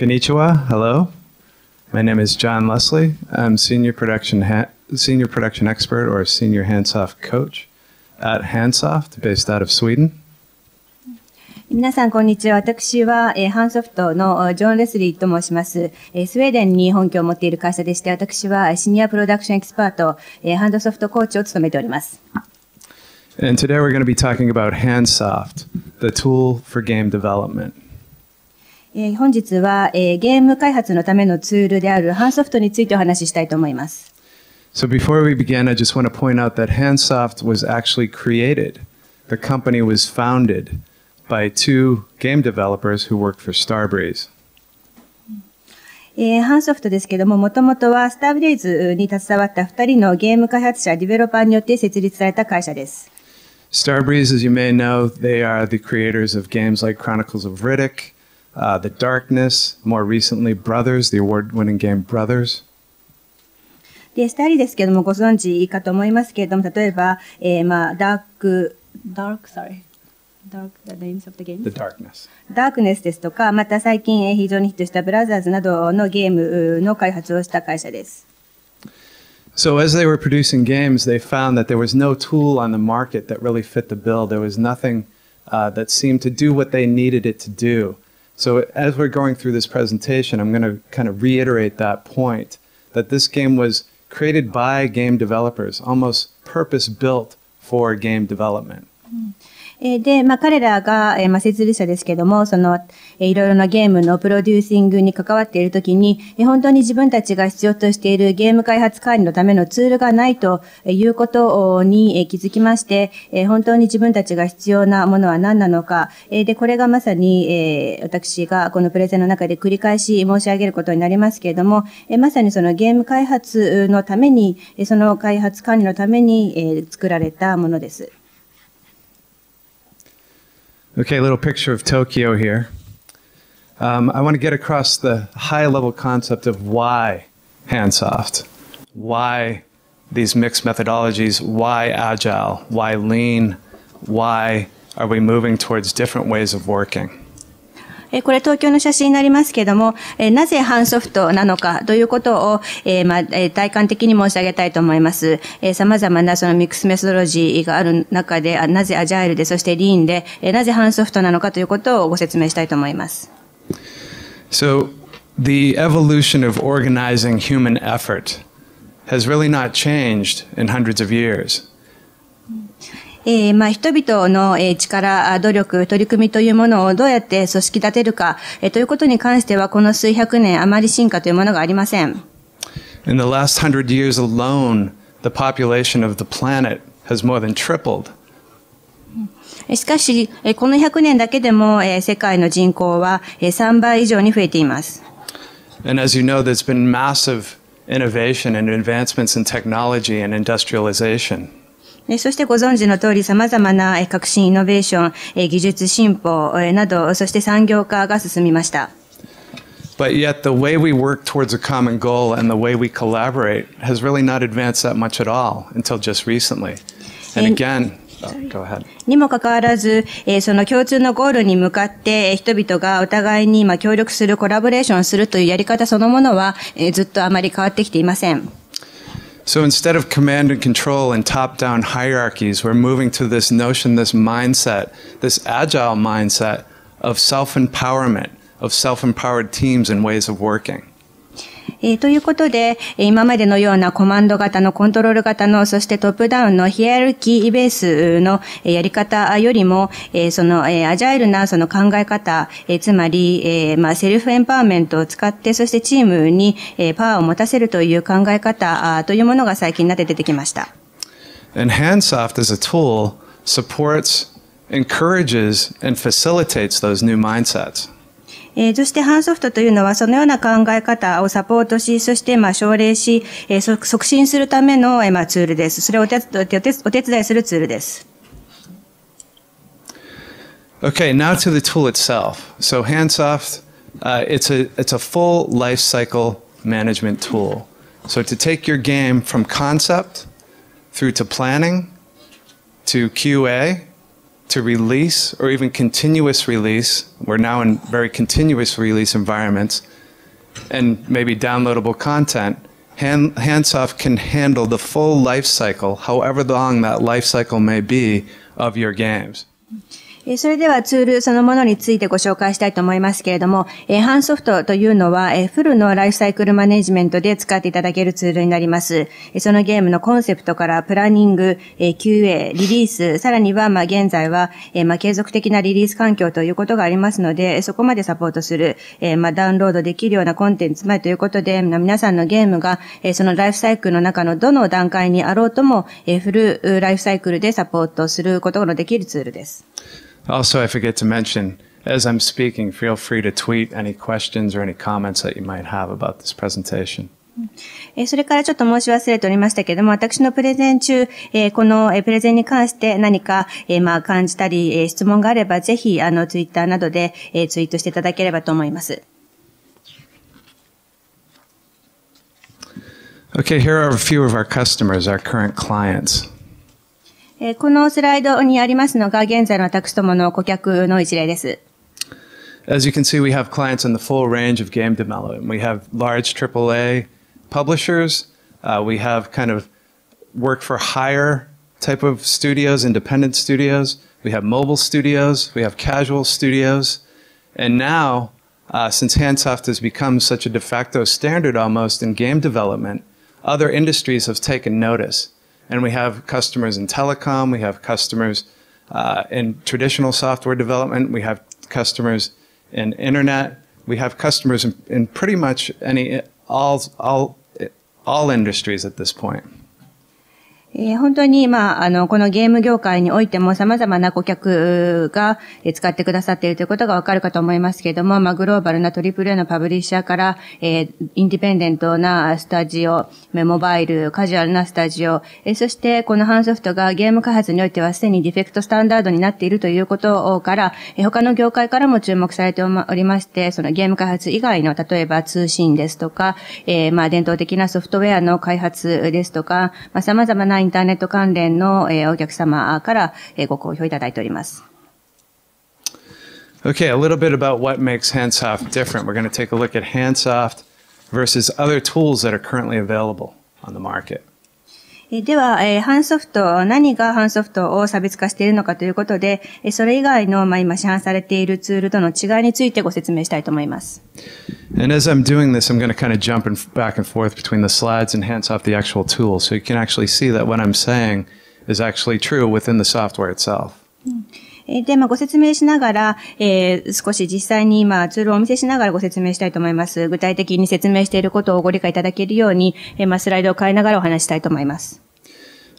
Konnichiwa. Hello. My name is John Leslie. I'm senior production ha- senior production expert or senior handsoft coach at Handsoft, based out of Sweden. 皆さん、こんにちは。私は、えー、ハンソフトのジョン・レスリーと申します、えー。スウェーデンに本拠を持っている会社でして、私はシニアプロダクションエキスパート、えー、ハンドソフトコーチを務めております。And eh, oh, eh, eh, today we're going to be talking about Handsoft, the tool for game development. えー、本日は、えー、ゲーム開発のためのツールであるハンソフトについてお話ししたいと思います。So before we begin, I just want to point out that Handsoft was actually created. The company was founded by two game developers who worked for Starbreeze. えー、ハンソフトですけども、もともとはスターブレイズに携わった2人のゲーム開発者、ディベロッパーによって設立された会社です。Starbreeze, as you may know, they are the creators of games like Chronicles of Riddick, uh, The Darkness, more recently, Brothers, the award winning game Brothers. で、スタイリですけども、ご存知かと思いますけれども、例えば、えー、まあ、ダーク、ダーク、sorry。Dark, the names of the games? The Darkness. Darkness as they were producing games, they found that there was no tool on the market that really fit the bill. There was nothing uh, that seemed to do what they needed it to do. So as we're going through this presentation, I'm going to kind of reiterate that point that this game was created by game developers, almost purpose built for game development. Mm. えで、まあ、彼らが、えー、まあ、設立者ですけども、その、えー、いろいろなゲームのプロデューシングに関わっているときに、えー、本当に自分たちが必要としているゲーム開発管理のためのツールがないということに、えー、気づきまして、えー、本当に自分たちが必要なものは何なのか、えー、で、これがまさに、えー、私がこのプレゼンの中で繰り返し申し上げることになりますけれども、えー、まさにそのゲーム開発のために、その開発管理のために、えー、作られたものです。Okay, a little picture of Tokyo here. Um, I want to get across the high level concept of why Handsoft, why these mixed methodologies, why agile, why lean, why are we moving towards different ways of working. えこれ東京の写真になりますけれども、えなぜ反ソフトなのかということを、えまあ、体感的に申し上げたいと思います。え様々なそのミックスメソロジーがある中で、なぜアジャイルで、そしてリーンで、えなぜ反ソフトなのかということをご説明したいと思います。So, the evolution of organizing human effort has really not changed in hundreds of years. えーまあ、人々の力、努力、取り組みというものをどうやって組織立てるか、えー、ということに関しては、この数百年、あまり進化というものがありません。In the last hundred years alone, the population of the planet has more t h a tripled. しかし、この100年だけでも世界の人口は3倍以上に増えています。You know, in and a n そしてご存知の通り様々な革新イノベーション、技術進歩など、そして産業化が進みました。But yet, the way we work towards a common goal and the way we collaborate has really not advanced that much at all until just recently. And again, go ahead. にもかかわらず、えその共通のゴールに向かって、え人々がお互いに、ま協力する、コラボレーションするというやり方そのものは、えずっとあまり変わってきていません。So instead of command and control and top down hierarchies, we're moving to this notion, this mindset, this agile mindset of self empowerment, of self empowered teams and ways of working. えー、ということで、今までのようなコマンド型のコントロール型の、そしてトップダウンのヒエリルキーベースのやり方よりも、えー、その、えー、アジャイルなその考え方、えー、つまり、えー、まあ、セルフエンパワーメントを使って、そしてチームに、えー、パワーを持たせるという考え方というものが最近になって出てきました。And Handsoft as a tool supports, encourages, and facilitates those new mindsets. えー、そしてハンソフトというのはそのような考え方をサポートし、そしてまあ奨励し、えー、促進するための、えー、まあツールです。それをお手お手伝いするツールです。Okay, now to the tool itself. So Handsoft, uh, it's, a, it's a full life cycle management tool. So to take your game from concept through to planning to QA to release or even continuous release. We're now in very continuous release environments and maybe downloadable content. Hand, Handsoft can handle the full life cycle, however long that life cycle may be, of your games. えそれではツールそのものについてご紹介したいと思いますけれども、えハンソフトというのは、えフルのライフサイクルマネジメントで使っていただけるツールになります。えそのゲームのコンセプトからプランニング、え QA、リリース、さらには、ま現在は、えま継続的なリリース環境ということがありますので、そこまでサポートする、えまダウンロードできるようなコンテンツ前ということで、皆さんのゲームが、えそのライフサイクルの中のどの段階にあろうとも、えフルライフサイクルでサポートすることのできるツールです。Also, I forget to mention, as I'm speaking, feel free to tweet any questions or any comments that you might have about this presentation. えそれからちょっと申し忘れておりましたけれども、私のプレゼン中、えこの、プレゼンに関して何か、えまあ、感じたり、え質問があれば、ぜひ、あの、ツイッターなどで、えツイートしていただければと思います。Okay, here are a few of our customers, our current clients. えー、このスライドにありますのが、現在の私どもの顧客の一例です。As you can see, we have clients in the full range of game development. We have large AAA publishers. Uh, we have kind of work for hire type of studios, independent studios. We have mobile studios. We have casual studios. And now, uh, since Handsoft has become such a de facto standard almost in game development, other industries have taken notice. And we have customers in telecom, we have customers uh, in traditional software development, we have customers in internet, we have customers in, in pretty much any all all all industries at this point. えー、本当に、まあ、あの、このゲーム業界においても様々な顧客が使ってくださっているということがわかるかと思いますけれども、まあ、グローバルな AAA のパブリッシャーから、えー、インディペンデントなスタジオ、モバイル、カジュアルなスタジオ、えー、そしてこのハンソフトがゲーム開発においてはすでにディフェクトスタンダードになっているということから、えー、他の業界からも注目されておりまして、そのゲーム開発以外の、例えば通信ですとか、えー、まあ、伝統的なソフトウェアの開発ですとか、まあ、様々なインターネット関連のお客様からご好評いただいております。Okay, a little bit about what makes Handsoft different. We're going to take a look at Handsoft versus other tools that are currently available on the market. では、えー、ハンソフト、何がハンソフトを差別化しているのかということで、えそれ以外の、まあ、今市販されているツールとの違いについてご説明したいと思います。And as I'm doing this, I'm going to kind of jump back and forth between the slides and hands off the actual tool so you can actually see that what I'm saying is actually true within the software itself. うんで、まあ、ご説明しながら、えー、少し実際に今ツールをお見せしながらご説明したいと思います。具体的に説明していることをご理解いただけるように、えー、まあ、スライドを変えながらお話したいと思います。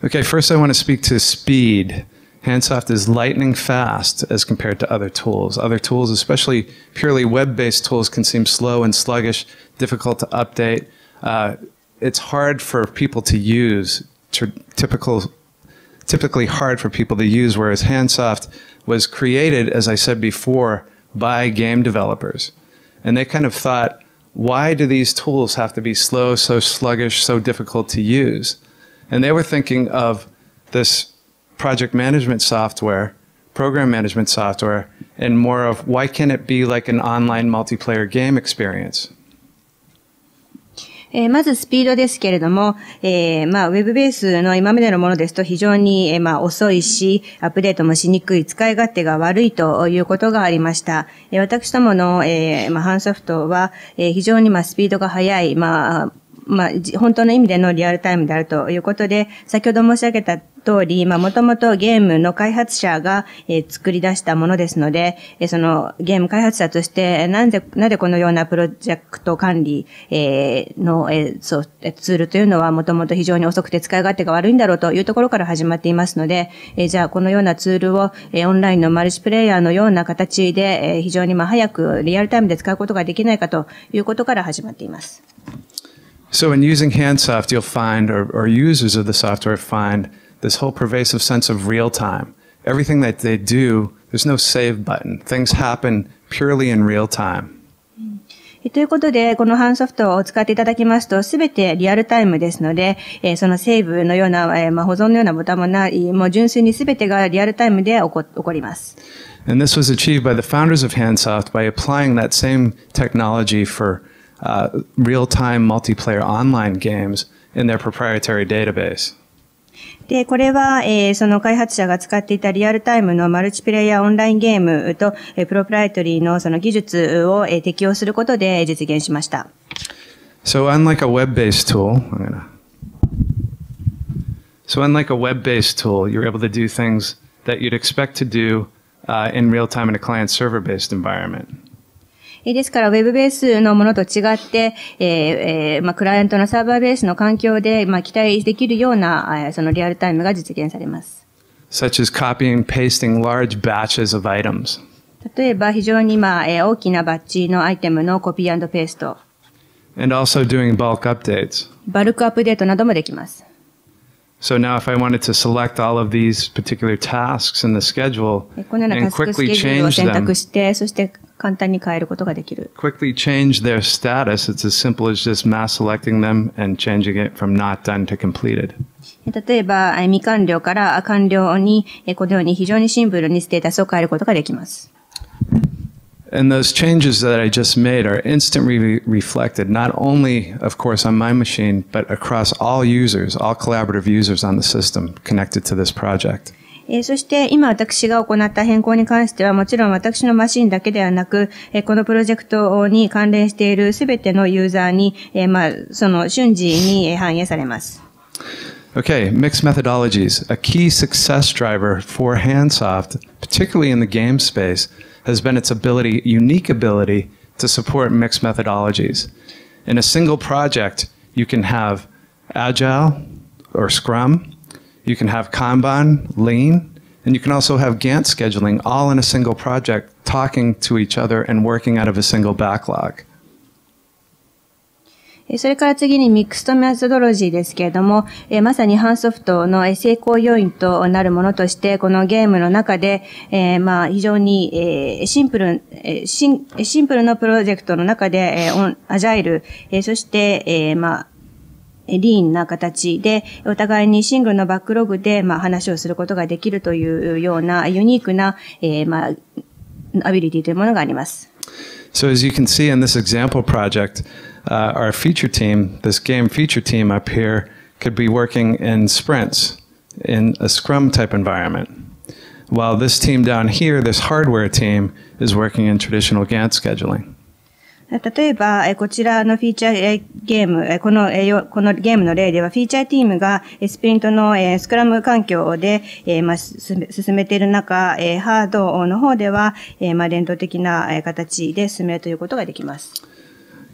Okay, first I want to speak to speed. Handsoft is lightning fast as compared to other tools. Other tools, especially purely web based tools, can seem slow and sluggish, difficult to update. Uh, it's hard for people to use, typical, typically hard for people to use, whereas Handsoft was created, as I said before, by game developers. And they kind of thought, why do these tools have to be slow, so sluggish, so difficult to use? And they were thinking of this project management software, program management software, and more of why can't it be like an online multiplayer game experience? えー、まずスピードですけれども、えー、まあ、ウェブベースの今までのものですと非常に、えー、まあ、遅いし、アップデートもしにくい、使い勝手が悪いということがありました。えー、私どもの、えー、まあ、ハンソフトは、えー、非常に、まあ、スピードが速い、まあ、まあ、本当の意味でのリアルタイムであるということで、先ほど申し上げた通り、まあ、もともとゲームの開発者が、えー、作り出したものですので、えー、そのゲーム開発者として、なんで、なぜこのようなプロジェクト管理、えー、の、えー、そう、ツールというのはもともと非常に遅くて使い勝手が悪いんだろうというところから始まっていますので、えー、じゃあこのようなツールを、えー、オンラインのマルチプレイヤーのような形で、えー、非常にまあ早くリアルタイムで使うことができないかということから始まっています。So in using Handsoft, you'll find, or, or users of the software find, this whole pervasive sense of real time. Everything that they do, there's no save button. Things happen purely in real time. And this was achieved by the founders of Handsoft by applying that same technology for、uh, real-time multiplayer online games in their proprietary database. で、これは、えー、その開発者が使っていたリアルタイムのマルチプレイヤーオンラインゲームと、えー、プロプライトリーのその技術を、えー、適用することで実現しました。So unlike a web-based tool, I'm gonna... So unlike a web-based tool, you're able to do things that you'd expect to do uh, in real time in a client-server-based environment. えですから、ウェブベースのものと違って、えー、まあ、クライアントのサーバーベースの環境で、まあ、期待できるような、そのリアルタイムが実現されます。such as copying and pasting large batches of items. 例えば、非常に、まあ、えー、大きなバッチのアイテムのコピーペースト。And also doing bulk updates. バルクアップデートなどもできます。So now if I wanted to select all of these particular tasks in the schedule and quickly change them, 簡単に変えることができる。Quickly change their status. It's as simple as just mass selecting them and changing it from not done to completed. 例えば、未完了から完了に、このように非常にシンプルにステータスを変えることができます。And those changes that I just made are instantly reflected, not only, of course, on my machine, but across all users, all collaborative users on the system connected to this project. えー、そして今私が行った変更に関してはもちろん私のマシンだけではなく、えー、このプロジェクトに関連しているすべてのユーザーに、えー、まあ、その瞬時に反映されます。Okay, mixed methodologies. A key success driver for Hansoft, d particularly in the game space, has been its ability, unique ability to support mixed methodologies. In a single project, you can have Agile or Scrum, You can have Kanban, Lean, and you can also have Gantt scheduling all in a single project, talking to each other and working out of a single backlog. それから次にミックストメソドロジーですけれども、えまさにハンソフトの成功要因となるものとして、このゲームの中で、えまあ非常に、えシンプル、えシン、シンプルのプロジェクトの中で、えオン、アジャイル、えそして、えまあリーンな形で、お互いにシングルのバックログで、まあ、話をすることができるというような、ユニークな、えー、まあ、アビリティというものがあります。So as you can see in this example project, uh, our feature team, this game feature team up here, could be working in sprints in a Scrum type environment. While this team down here, this hardware team, is working in traditional Gantt scheduling. 例えば、こちらのフィーチャーゲーム、このこのゲームの例では、フィーチャーティームがスプリントのスクラム環境で進めている中、ハードの方では、伝統的な形で進めるということができます。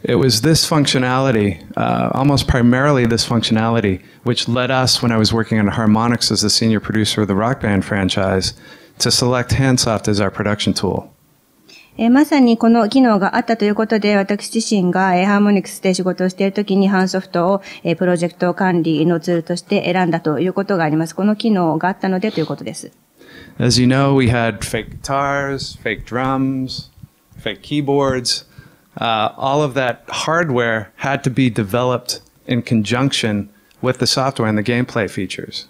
It was this functionality, uh, almost primarily this functionality, which led us, when I was working on harmonics as the senior producer of the Rock Band franchise, to select Handsoft as our production tool. えまさにこの機能があったということで、私自身が、えハーモニクスで仕事をしているときに、ハンソフトを、えプロジェクト管理のツールとして選んだということがあります。この機能があったのでということです。As you know, we had fake guitars, fake drums, fake keyboards. Uh, all of that hardware had to be developed in conjunction with the software and the gameplay features.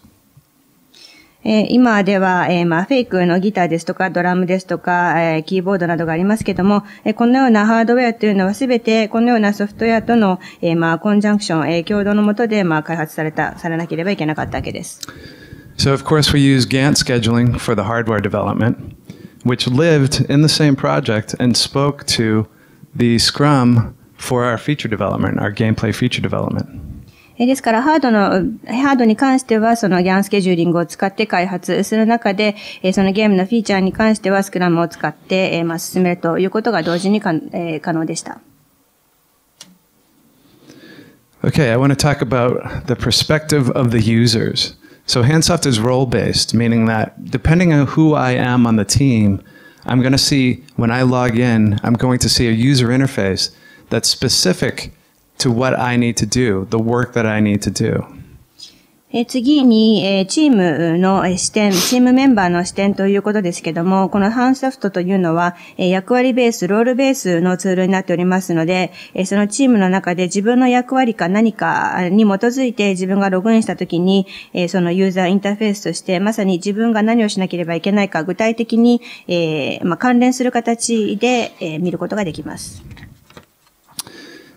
えー、今では、えー、まあ、フェイクのギターですとか、ドラムですとか、えー、キーボードなどがありますけども、えこのようなハードウェアというのはすべて、このようなソフトウェアとの、えまあ、コンジャンクション、え共同のもとで、まあ、開発された、されなければいけなかったわけです。So, of course, we use Gantt scheduling for the hardware development, which lived in the same project and spoke to the Scrum for our feature development, our gameplay feature development. えですから、ハードの、ハードに関しては、そのギャンスケジューリングを使って開発する中で、えそのゲームのフィーチャーに関しては、スクラムを使って、えまあ、進めるということが同時にか、え可能でした。Okay, I want to talk about the perspective of the users. So Handsoft is role-based, meaning that depending on who I am on the team, I'm going to see, when I log in, I'm going to see a user interface that's specific to what I need to do, the work that I need to do. 次に、チームの視点、チームメンバーの視点ということですけども、このハンソフトというのは、役割ベース、ロールベースのツールになっておりますので、そのチームの中で自分の役割か何かに基づいて自分がログインしたときに、そのユーザーインターフェースとして、まさに自分が何をしなければいけないか、具体的に、関連する形で、見ることができます。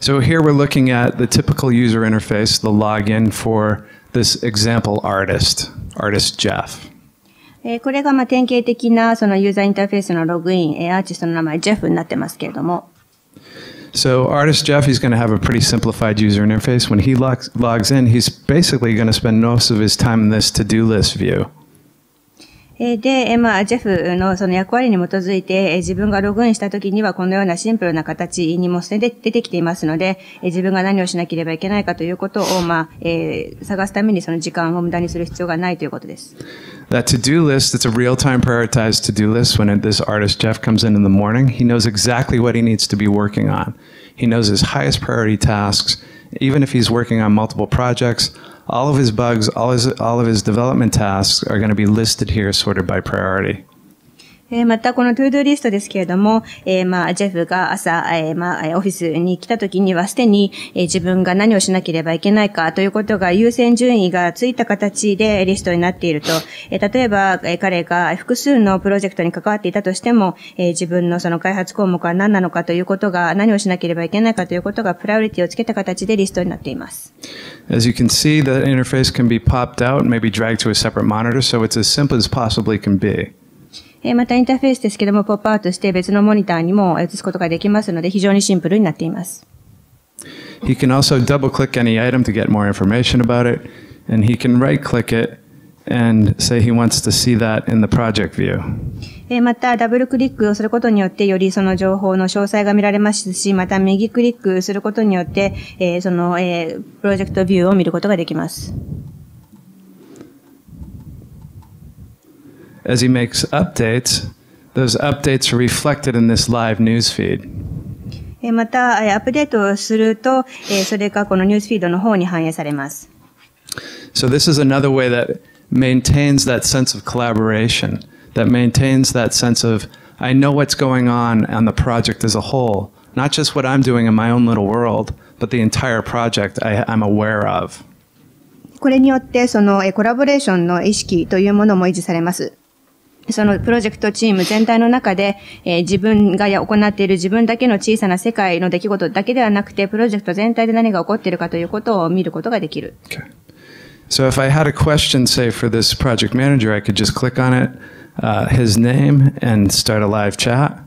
So here we're looking at the typical user interface, the login for this example artist, artist Jeff. えー、これがまあ典型的なそのユーザーインターフェースのログイン、えー、アーティストの名前、ジェフになってますけれども。So artist Jeff, he's going to have a pretty simplified user interface. When he logs, logs in, he's basically going to spend most of his time in this to-do list view. で、まあ、ジェフのその役割に基づいて、自分がログインした時にはこのようなシンプルな形にも出てきていますので、自分が何をしなければいけないかということを、まあ、えー、探すためにその時間を無駄にする必要がないということです。That to do list, it's a real time prioritized to do list. When this artist Jeff comes in in the morning, he knows exactly what he needs to be working on. He knows his highest priority tasks, even if he's working on multiple projects. all of his bugs, all, his, all of his development tasks are going to be listed here sorted by priority. えー、また、このトゥードゥリストですけれども、えー、まあ、ジェフが朝、えー、まあ、オフィスに来た時にはすでに、え自分が何をしなければいけないかということが優先順位がついた形でリストになっていると、え例えば、え彼が複数のプロジェクトに関わっていたとしても、え自分のその開発項目は何なのかということが、何をしなければいけないかということがプライオリティをつけた形でリストになっています。As you can see, t h e interface can be popped out maybe dragged to a separate monitor, so it's as simple as possibly can be. えまたインターフェースですけども、ポップアウトして別のモニターにも映すことができますので、非常にシンプルになっています。He can also double click any item to get more information about it, and he can right click it and say he wants to see that in the project view. また、ダブルクリックをすることによって、よりその情報の詳細が見られますし、また右クリックすることによって、えその、えプロジェクトビューを見ることができます。as he makes updates, those updates are reflected in this live news feed. また、アップデートをすると、それがこのニュースフィードの方に反映されます。So this is another way that maintains that sense of collaboration, that maintains that sense of, I know what's going on on the project as a whole, not just what I'm doing in my own little world, but the entire project I, I'm aware of. これによって、そのコラボレーションの意識というものも維持されます。そのプロジェクトチーム全体の中で、えー、自分がや行っている自分だけの小さな世界の出来事だけではなくて、プロジェクト全体で何が起こっているかということを見ることができる。Okay. So if I had a question, say, for this project manager, I could just click on it, uh, his name, and start a live chat.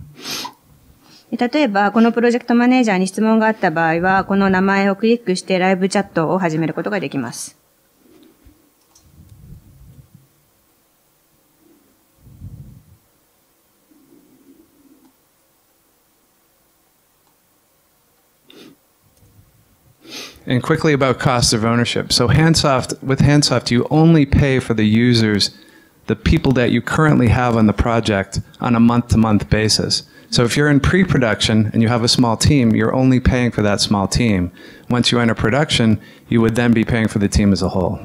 例えば、このプロジェクトマネージャーに質問があった場合は、この名前をクリックしてライブチャットを始めることができます。And quickly about cost of ownership. So Handsoft, with Handsoft, you only pay for the users, the people that you currently have on the project on a month-to-month -month basis. So if you're in pre-production and you have a small team, you're only paying for that small team. Once you enter production, you would then be paying for the team as a whole.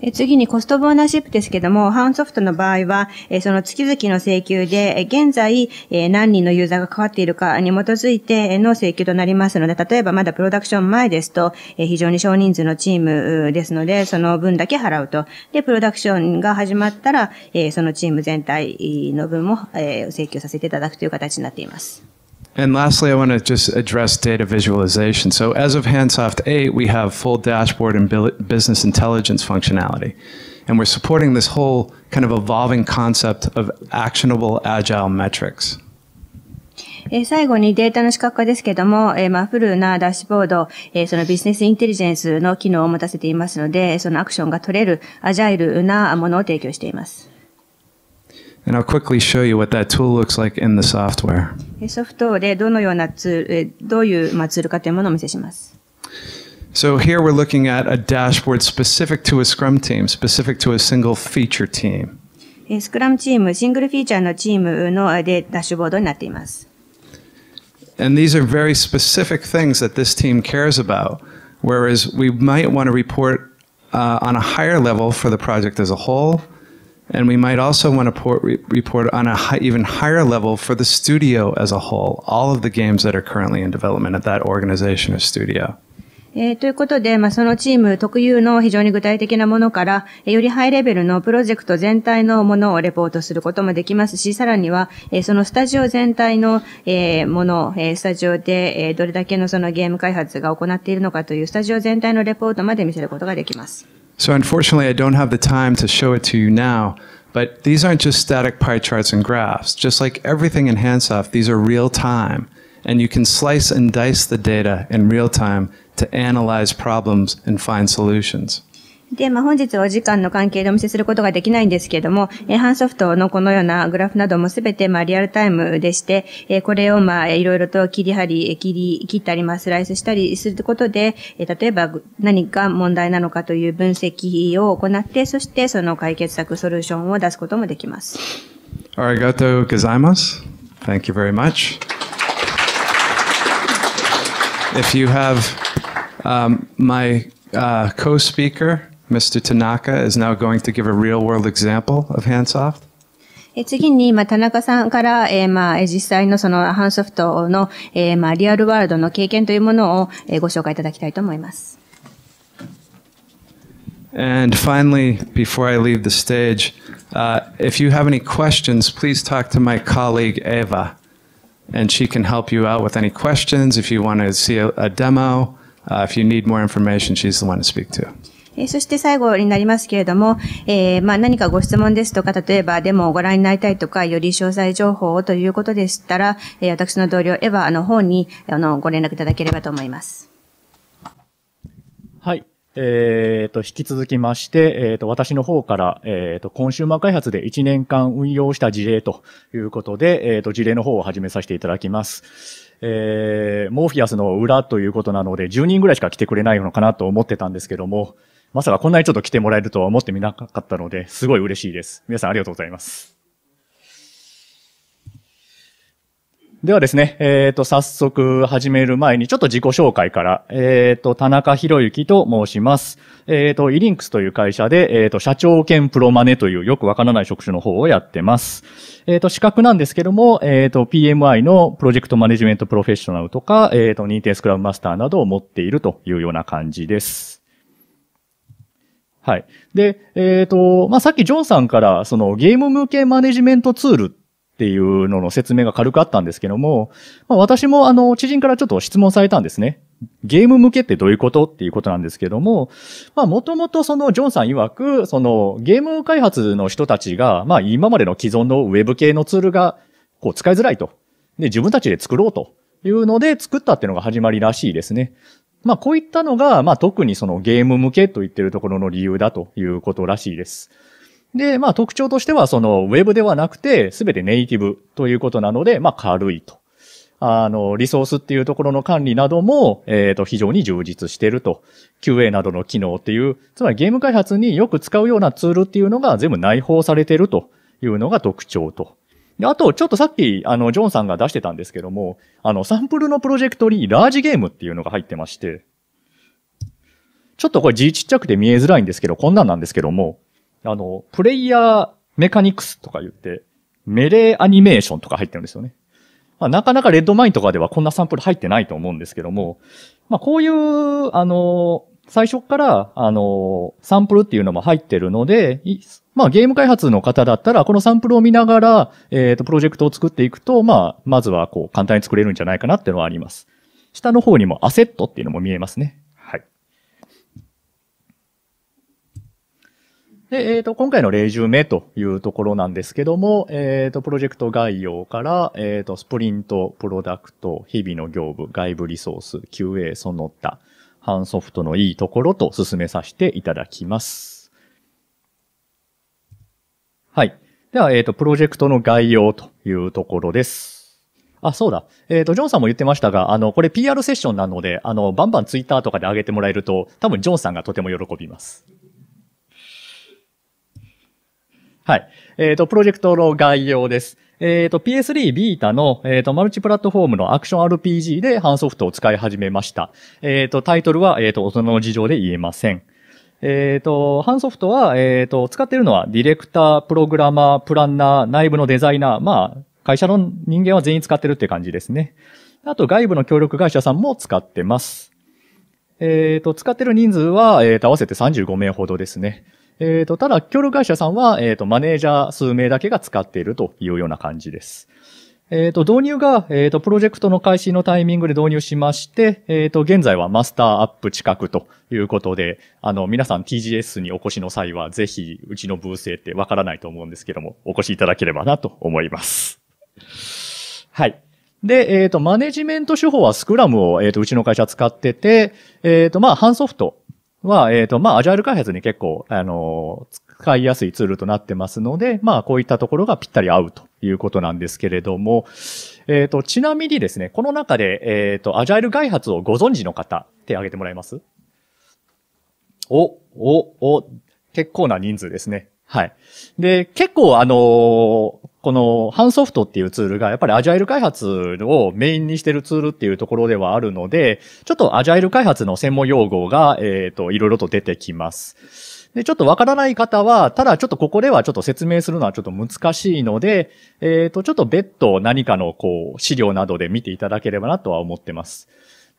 え次にコストボーナーシップですけども、ハウンソフトの場合は、えその月々の請求で、え現在、え何人のユーザーが関わっているかに基づいての請求となりますので、例えばまだプロダクション前ですと、え非常に少人数のチームですので、その分だけ払うと。で、プロダクションが始まったら、えそのチーム全体の分も、え請求させていただくという形になっています。And lastly, I want to just address data visualization. So as of Handsoft 8, we have full dashboard and business intelligence functionality. And we're supporting this whole kind of evolving concept of actionable agile metrics. え最後にデータの視覚化ですけども、えまあ、フルなダッシュボード、えそのビジネスインテリジェンスの機能を持たせていますので、そのアクションが取れるアジャイルなものを提供しています。And I'll quickly show you what that tool looks like in the software. ソフトでどのようなツール、どういうまあツールかというものをお見せします。So here we're looking at a dashboard specific to a Scrum team, specific to a single feature team. スクラムチーム、シングルフィーチャーのチームのでダッシュボードになっています。And these are very specific things that this team cares about, whereas we might want to report uh, on a higher level for the project as a whole. And we might also want to port, re, report on an high, even higher level for the studio as a whole, all of the games that are currently in development at that organization or studio. えー、ということで、まあ、そのチーム特有の非常に具体的なものから、えー、よりハイレベルのプロジェクト全体のものをレポートすることもできますし、さらには、えー、そのスタジオ全体の、えー、もの、えー、スタジオで、えー、どれだけのそのゲーム開発が行っているのかというスタジオ全体のレポートまで見せることができます。So unfortunately, I don't have the time to show it to you now, but these aren't just static pie charts and graphs. Just like everything in Handsoft, these are real time, and you can slice and dice the data in real time to analyze problems and find solutions. で、まあ、本日はお時間の関係でお見せすることができないんですけれども、えー、ハンソフトのこのようなグラフなどもすべて、まあ、リアルタイムでして、えこれを、まあ、いろいろと切り張り、切り、切ったり、まあ、スライスしたりすることで、え例えば何か問題なのかという分析を行って、そしてその解決策、ソリューションを出すこともできます。ありがとうございます。Thank you very much. If you have um, my uh, co-speaker, Mr. Tanaka is now going to give a real world example of Handsoft. 次に、まあ、田中さんから、えー、まあ、実際のそのハンソフトの、えー、まあ、リアルワールドの経験というものを、えー、ご紹介いただきたいと思います。And finally, before I leave the stage, uh, if you have any questions, please talk to my colleague Eva, and she can help you out with any questions. If you want to see a, a demo, uh, if you need more information, she's the one to speak to. えそして最後になりますけれども、えー、まあ、何かご質問ですとか、例えばデモをご覧になりたいとか、より詳細情報をということでしたら、えー、私の同僚エヴァの方にあのご連絡いただければと思います。はい。えっ、ー、と、引き続きまして、えっ、ー、と、私の方から、えっ、ー、と、コンシューマー開発で1年間運用した事例ということで、えっ、と、事例の方を始めさせていただきます。えー、モーフィアスの裏ということなので、10人ぐらいしか来てくれないのかなと思ってたんですけども、まさかこんなにちょっと来てもらえるとは思ってみなかったので、すごい嬉しいです。皆さんありがとうございます。ではですね、えっ、ー、と、早速始める前に、ちょっと自己紹介から、えっ、ー、と、田中博之と申します。えっ、ー、と、イリンクスという会社で、えっ、と、社長兼プロマネというよくわからない職種の方をやってます。えっ、と、資格なんですけども、えっ、と、PMI のプロジェクトマネジメントプロフェッショナルとか、えっ、と、認定スクラムマスターなどを持っているというような感じです。はい。で、えっ、ー、と、まあ、さっきジョンさんから、そのゲーム向けマネジメントツールっていうのの説明が軽くあったんですけども、まあ、私もあの、知人からちょっと質問されたんですね。ゲーム向けってどういうことっていうことなんですけども、まあ、もともとそのジョンさん曰く、そのゲーム開発の人たちが、まあ、今までの既存のウェブ系のツールが、こう、使いづらいと。で、自分たちで作ろうと。いうので作ったっていうのが始まりらしいですね。まあこういったのが、まあ特にそのゲーム向けと言ってるところの理由だということらしいです。で、まあ特徴としてはそのウェブではなくて全てネイティブということなので、まあ軽いと。あの、リソースっていうところの管理なども、えっ、ー、と、非常に充実してると。QA などの機能っていう、つまりゲーム開発によく使うようなツールっていうのが全部内包されてるというのが特徴とで、あと、ちょっとさっき、あの、ジョンさんが出してたんですけども、あの、サンプルのプロジェクトにラージゲームっていうのが入ってまして、ちょっとこれ字ちっちゃくて見えづらいんですけど、こんなんなんですけども、あの、プレイヤーメカニクスとか言って、メレーアニメーションとか入ってるんですよね。まあ、なかなかレッドマインとかではこんなサンプル入ってないと思うんですけども、まあ、こういう、あの、最初から、あの、サンプルっていうのも入ってるので、まあゲーム開発の方だったら、このサンプルを見ながら、えっ、ー、と、プロジェクトを作っていくと、まあ、まずはこう、簡単に作れるんじゃないかなっていうのはあります。下の方にもアセットっていうのも見えますね。はい。で、えっ、ー、と、今回の例十目というところなんですけども、えっ、ー、と、プロジェクト概要から、えっ、ー、と、スプリント、プロダクト、日々の業務、外部リソース、QA、その他、ハンソフトのいいところと進めさせていただきます。はい。では、えっ、ー、と、プロジェクトの概要というところです。あ、そうだ。えっ、ー、と、ジョンさんも言ってましたが、あの、これ PR セッションなので、あの、バンバンツイッターとかで上げてもらえると、多分ジョンさんがとても喜びます。はい。えっ、ー、と、プロジェクトの概要です。えっ、ー、と、PS3 ビータの、えっ、ー、と、マルチプラットフォームのアクション RPG でハンソフトを使い始めました。えっ、ー、と、タイトルは、えっ、と、大人の事情で言えません。えっ、と、ハンソフトは、えっ、と、使っているのは、ディレクター、プログラマー、プランナー、内部のデザイナー、まあ、会社の人間は全員使ってるって感じですね。あと、外部の協力会社さんも使ってます。えっ、と、使ってる人数は、えっ、と、合わせて35名ほどですね。えっ、ー、と、ただ、協力会社さんは、えっ、ー、と、マネージャー数名だけが使っているというような感じです。えっ、ー、と、導入が、えっ、と、プロジェクトの開始のタイミングで導入しまして、えっ、と、現在はマスターアップ近くということで、あの、皆さん TGS にお越しの際は、ぜひ、うちのブースへってわからないと思うんですけども、お越しいただければなと思います。はい。で、えっ、と、マネジメント手法はスクラムを、えっ、と、うちの会社使ってて、えっ、と、まあ、ハンソフトは、えっ、ー、と、まあ、アジャイル開発に結構、あの、使いやすいツールとなってますので、まあ、こういったところがぴったり合うということなんですけれども、えっ、ー、と、ちなみにですね、この中で、えっ、ー、と、アジャイル開発をご存知の方、手を挙げてもらえますお、お、お、結構な人数ですね。はい。で、結構あのー、このハンソフトっていうツールがやっぱりアジャイル開発をメインにしてるツールっていうところではあるので、ちょっとアジャイル開発の専門用語が、えっ、ー、と、いろいろと出てきます。で、ちょっとわからない方は、ただちょっとここではちょっと説明するのはちょっと難しいので、えっ、ー、と、ちょっと別途何かのこう、資料などで見ていただければなとは思ってます。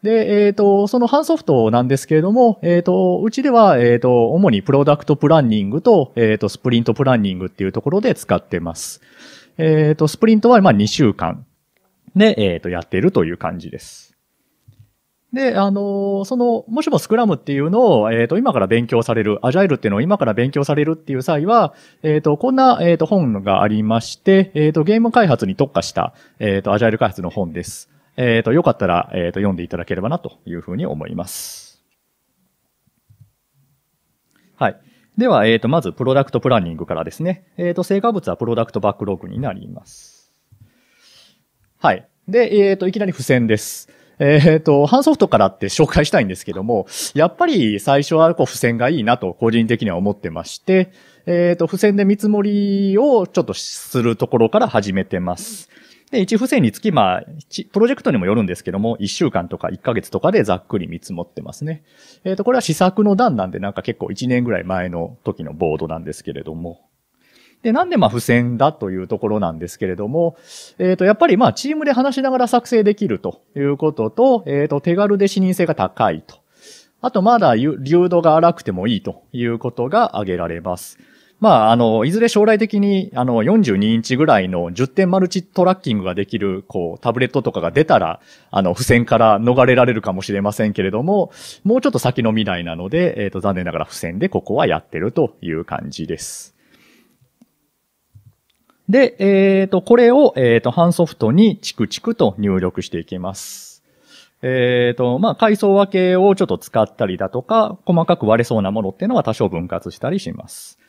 で、えっ、ー、と、そのハンソフトなんですけれども、えっ、ー、と、うちでは、えっ、ー、と、主にプロダクトプランニングと、えっ、と、スプリントプランニングっていうところで使ってます。えっ、と、スプリントは、まあ、2週間で、えっ、と、やってるという感じです。で、あの、その、もしもスクラムっていうのを、えっ、ー、と、今から勉強される、アジャイルっていうのを今から勉強されるっていう際は、えっ、ー、と、こんな、えっ、ー、と、本がありまして、えっ、と、ゲーム開発に特化した、えっ、と、アジャイル開発の本です。えっ、ー、と、よかったら、えっ、ー、と、読んでいただければなというふうに思います。はい。では、えっ、ー、と、まず、プロダクトプランニングからですね。えっ、と、成果物はプロダクトバックログになります。はい。で、えっ、と、いきなり付箋です。えっ、と、ハンソフトからって紹介したいんですけども、やっぱり最初はこう付箋がいいなと個人的には思ってまして、えっ、と、付箋で見積もりをちょっとするところから始めてます。で、一付箋につき、まあ、プロジェクトにもよるんですけども、1週間とか1ヶ月とかでざっくり見積もってますね。えっ、ー、と、これは試作の段なんで、なんか結構1年ぐらい前の時のボードなんですけれども。で、なんでまあ付箋だというところなんですけれども、えっ、ー、と、やっぱりまあチームで話しながら作成できるということと、えっ、ー、と、手軽で視認性が高いと。あと、まだ流度が荒くてもいいということが挙げられます。まあ、あの、いずれ将来的に、あの、42インチぐらいの10点マルチトラッキングができる、こう、タブレットとかが出たら、あの、付箋から逃れられるかもしれませんけれども、もうちょっと先の未来なので、えっ、ー、と、残念ながら付箋でここはやってるという感じです。で、えっ、ー、と、これを、えっ、ー、と、ハンソフトにチクチクと入力していきます。えっ、ー、と、まあ、階層分けをちょっと使ったりだとか、細かく割れそうなものっていうのは多少分割したりします。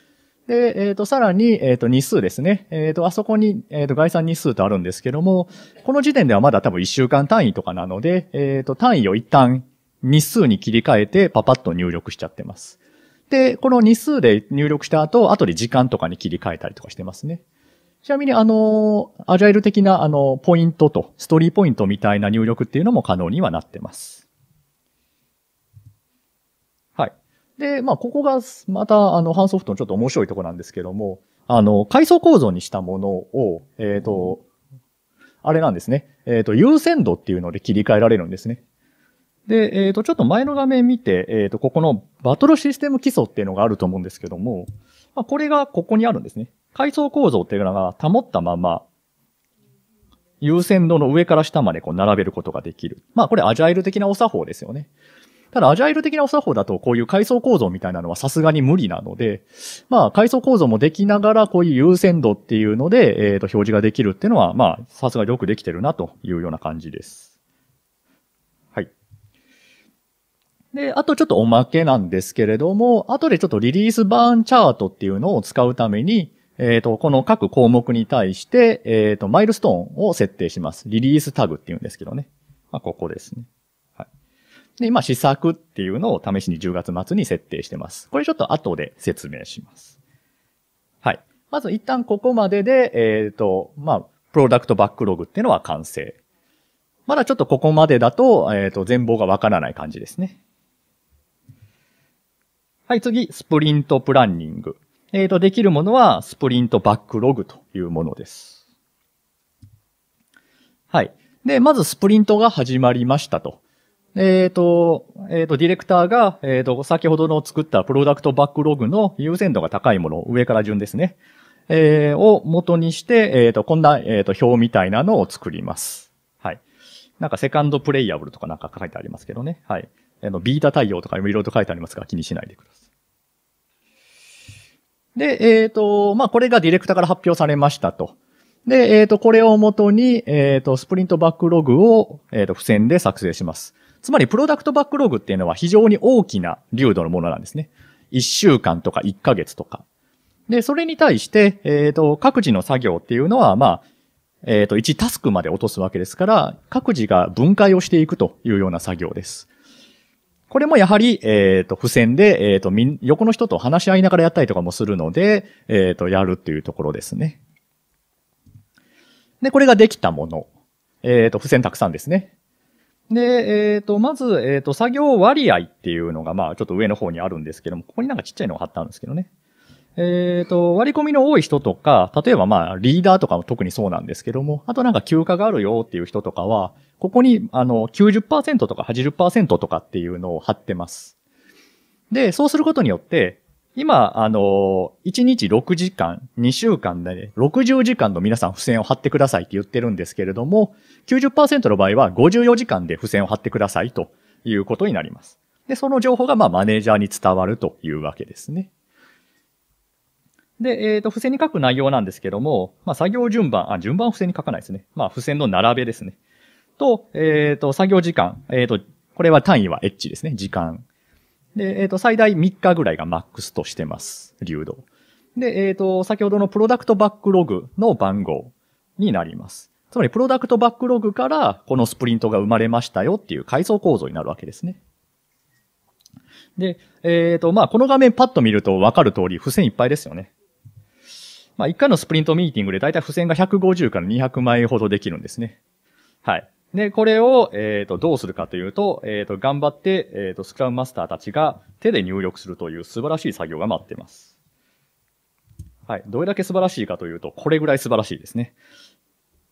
で、えっ、ー、と、さらに、えっ、ー、と、日数ですね。えっ、ー、と、あそこに、えっ、と、概算日数とあるんですけども、この時点ではまだ多分1週間単位とかなので、えっ、と、単位を一旦日数に切り替えて、パパッと入力しちゃってます。で、この日数で入力した後、後で時間とかに切り替えたりとかしてますね。ちなみに、あの、アジャイル的な、あの、ポイントと、ストーリーポイントみたいな入力っていうのも可能にはなってます。で、まあ、ここが、また、あの、ハンソフトのちょっと面白いとこなんですけども、あの、階層構造にしたものを、えっ、ー、と、あれなんですね。えっ、ー、と、優先度っていうので切り替えられるんですね。で、えっ、ー、と、ちょっと前の画面見て、えっ、と、ここのバトルシステム基礎っていうのがあると思うんですけども、まあ、これがここにあるんですね。階層構造っていうのが保ったまま、優先度の上から下までこう並べることができる。まあ、これアジャイル的なお作法ですよね。ただ、アジャイル的なお作法だと、こういう階層構造みたいなのはさすがに無理なので、まあ、階層構造もできながら、こういう優先度っていうので、えっ、と、表示ができるっていうのは、まあ、さすがによくできてるなというような感じです。はい。で、あとちょっとおまけなんですけれども、後でちょっとリリースバーンチャートっていうのを使うために、えっ、ー、と、この各項目に対して、えっ、ー、と、マイルストーンを設定します。リリースタグっていうんですけどね。まあ、ここですね。で、今、試作っていうのを試しに10月末に設定してます。これちょっと後で説明します。はい。まず一旦ここまでで、えっ、ー、と、まあ、プロダクトバックログっていうのは完成。まだちょっとここまでだと、えっ、ー、と、全貌がわからない感じですね。はい、次、スプリントプランニング。えっ、ー、と、できるものは、スプリントバックログというものです。はい。で、まずスプリントが始まりましたと。えっ、ー、と、えっ、ー、と、ディレクターが、えっ、ー、と、先ほどの作ったプロダクトバックログの優先度が高いもの、上から順ですね。えー、を元にして、えっ、と、こんな、えっ、と、表みたいなのを作ります。はい。なんか、セカンドプレイヤブルとかなんか書いてありますけどね。はい。あの、ビータ対応とかいろいろと書いてありますから気にしないでください。で、えっ、と、まあ、これがディレクターから発表されましたと。で、えっ、と、これを元に、えっ、と、スプリントバックログを、えっ、と、付箋で作成します。つまりプロダクトバックログっていうのは非常に大きな流度のものなんですね。1週間とか1ヶ月とか。で、それに対して、えっ、ー、と、各自の作業っていうのは、まあ、えっ、ー、と、1タスクまで落とすわけですから、各自が分解をしていくというような作業です。これもやはり、えっ、ー、と、付箋で、えっ、ー、と、み、横の人と話し合いながらやったりとかもするので、えっ、と、やるっていうところですね。で、これができたもの。えっ、と、付箋たくさんですね。で、えっ、ー、と、まず、えっ、ー、と、作業割合っていうのが、まあ、ちょっと上の方にあるんですけども、ここになんかちっちゃいのが貼ってあるんですけどね。えっ、ー、と、割り込みの多い人とか、例えばまあ、リーダーとかも特にそうなんですけども、あとなんか休暇があるよっていう人とかは、ここに、あの90、90%とか80%とかっていうのを貼ってます。で、そうすることによって、今、あの、1日6時間、2週間で、60時間の皆さん付箋を貼ってくださいって言ってるんですけれども、90%の場合は54時間で付箋を貼ってくださいということになります。で、その情報がまあマネージャーに伝わるというわけですね。で、えっ、ー、と、付箋に書く内容なんですけども、まあ作業順番、あ、順番付箋に書かないですね。まあ付箋の並べですね。と、えっ、ー、と、作業時間、えっ、ー、と、これは単位はエッジですね。時間。で、えっ、ー、と、最大3日ぐらいがマックスとしてます。流動。で、えっ、ー、と、先ほどのプロダクトバックログの番号になります。つまり、プロダクトバックログからこのスプリントが生まれましたよっていう階層構造になるわけですね。で、えっ、ー、と、まあ、この画面パッと見るとわかる通り、付箋いっぱいですよね。まあ、1回のスプリントミーティングでだいたい付箋が150から200枚ほどできるんですね。はい。で、これを、えっ、ー、と、どうするかというと、えっ、ー、と、頑張って、えっ、ー、と、スクラムマスターたちが手で入力するという素晴らしい作業が待ってます。はい。どれだけ素晴らしいかというと、これぐらい素晴らしいですね。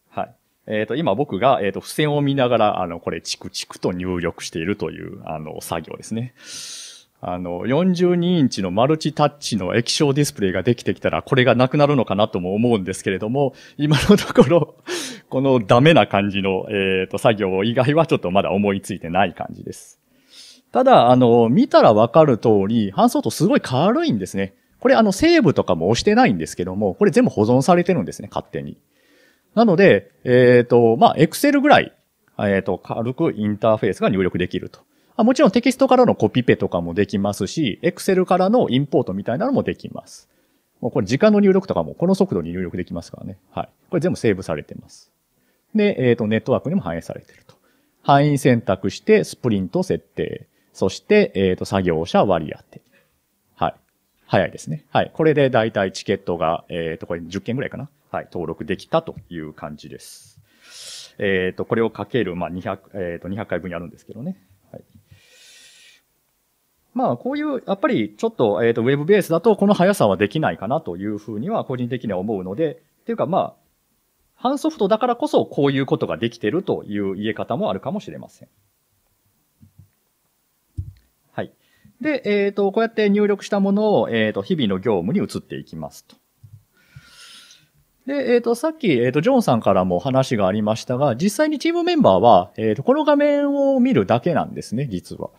はい。えっ、と、今僕が、えっ、と、付箋を見ながら、あの、これ、チクチクと入力しているという、あの、作業ですね。あの、42インチのマルチタッチの液晶ディスプレイができてきたら、これがなくなるのかなとも思うんですけれども、今のところ、このダメな感じの、えっ、ー、と、作業以外はちょっとまだ思いついてない感じです。ただ、あの、見たらわかる通り、搬送とすごい軽いんですね。これ、あの、セーブとかも押してないんですけども、これ全部保存されてるんですね、勝手に。なので、えっ、ー、と、まあ、クセルぐらい、えっ、ー、と、軽くインターフェースが入力できると。あもちろんテキストからのコピペとかもできますし、Excel からのインポートみたいなのもできます。もうこれ時間の入力とかもこの速度に入力できますからね。はい。これ全部セーブされてます。で、えっ、ー、と、ネットワークにも反映されてると。範囲選択して、スプリント設定。そして、えっ、ー、と、作業者割り当て。はい。早いですね。はい。これでだいたいチケットが、えっ、ー、と、これ10件ぐらいかな。はい。登録できたという感じです。えっ、と、これをかける、まあ、200、えっ、と、200回分やるんですけどね。まあ、こういう、やっぱりちょっと、えっ、と、ウェブベースだとこの速さはできないかなというふうには個人的には思うので、っていうかまあ、ハンソフトだからこそこういうことができてるという言え方もあるかもしれません。はい。で、えっ、と、こうやって入力したものを、えっ、と、日々の業務に移っていきますと。で、えっ、ー、と、さっき、えっ、と、ジョンさんからも話がありましたが、実際にチームメンバーは、えっ、と、この画面を見るだけなんですね、実は。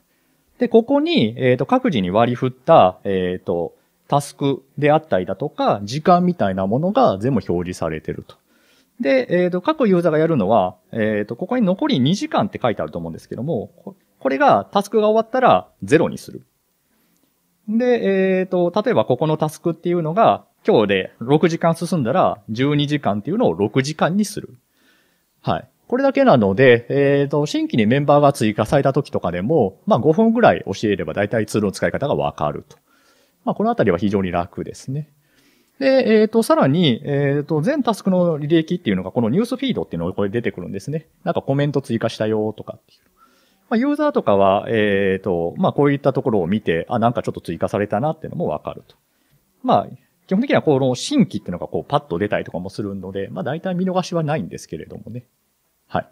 で、ここに、えっ、ー、と、各自に割り振った、えっ、ー、と、タスクであったりだとか、時間みたいなものが全部表示されてると。で、えっ、ー、と、各ユーザーがやるのは、えっ、と、ここに残り2時間って書いてあると思うんですけども、これがタスクが終わったらゼロにする。で、えっ、と、例えばここのタスクっていうのが、今日で6時間進んだら12時間っていうのを6時間にする。はい。これだけなので、えっ、ー、と、新規にメンバーが追加された時とかでも、まあ5分ぐらい教えれば大体ツールの使い方がわかると。まあこのあたりは非常に楽ですね。で、えっ、ー、と、さらに、えっ、ー、と、全タスクの履歴っていうのが、このニュースフィードっていうのがこれ出てくるんですね。なんかコメント追加したよとかっていう。まあ、ユーザーとかは、えっ、と、まあ、こういったところを見て、あ、なんかちょっと追加されたなっていうのもわかると。まあ、基本的にはこの新規っていうのがこうパッと出たりとかもするので、まあ大体見逃しはないんですけれどもね。はい。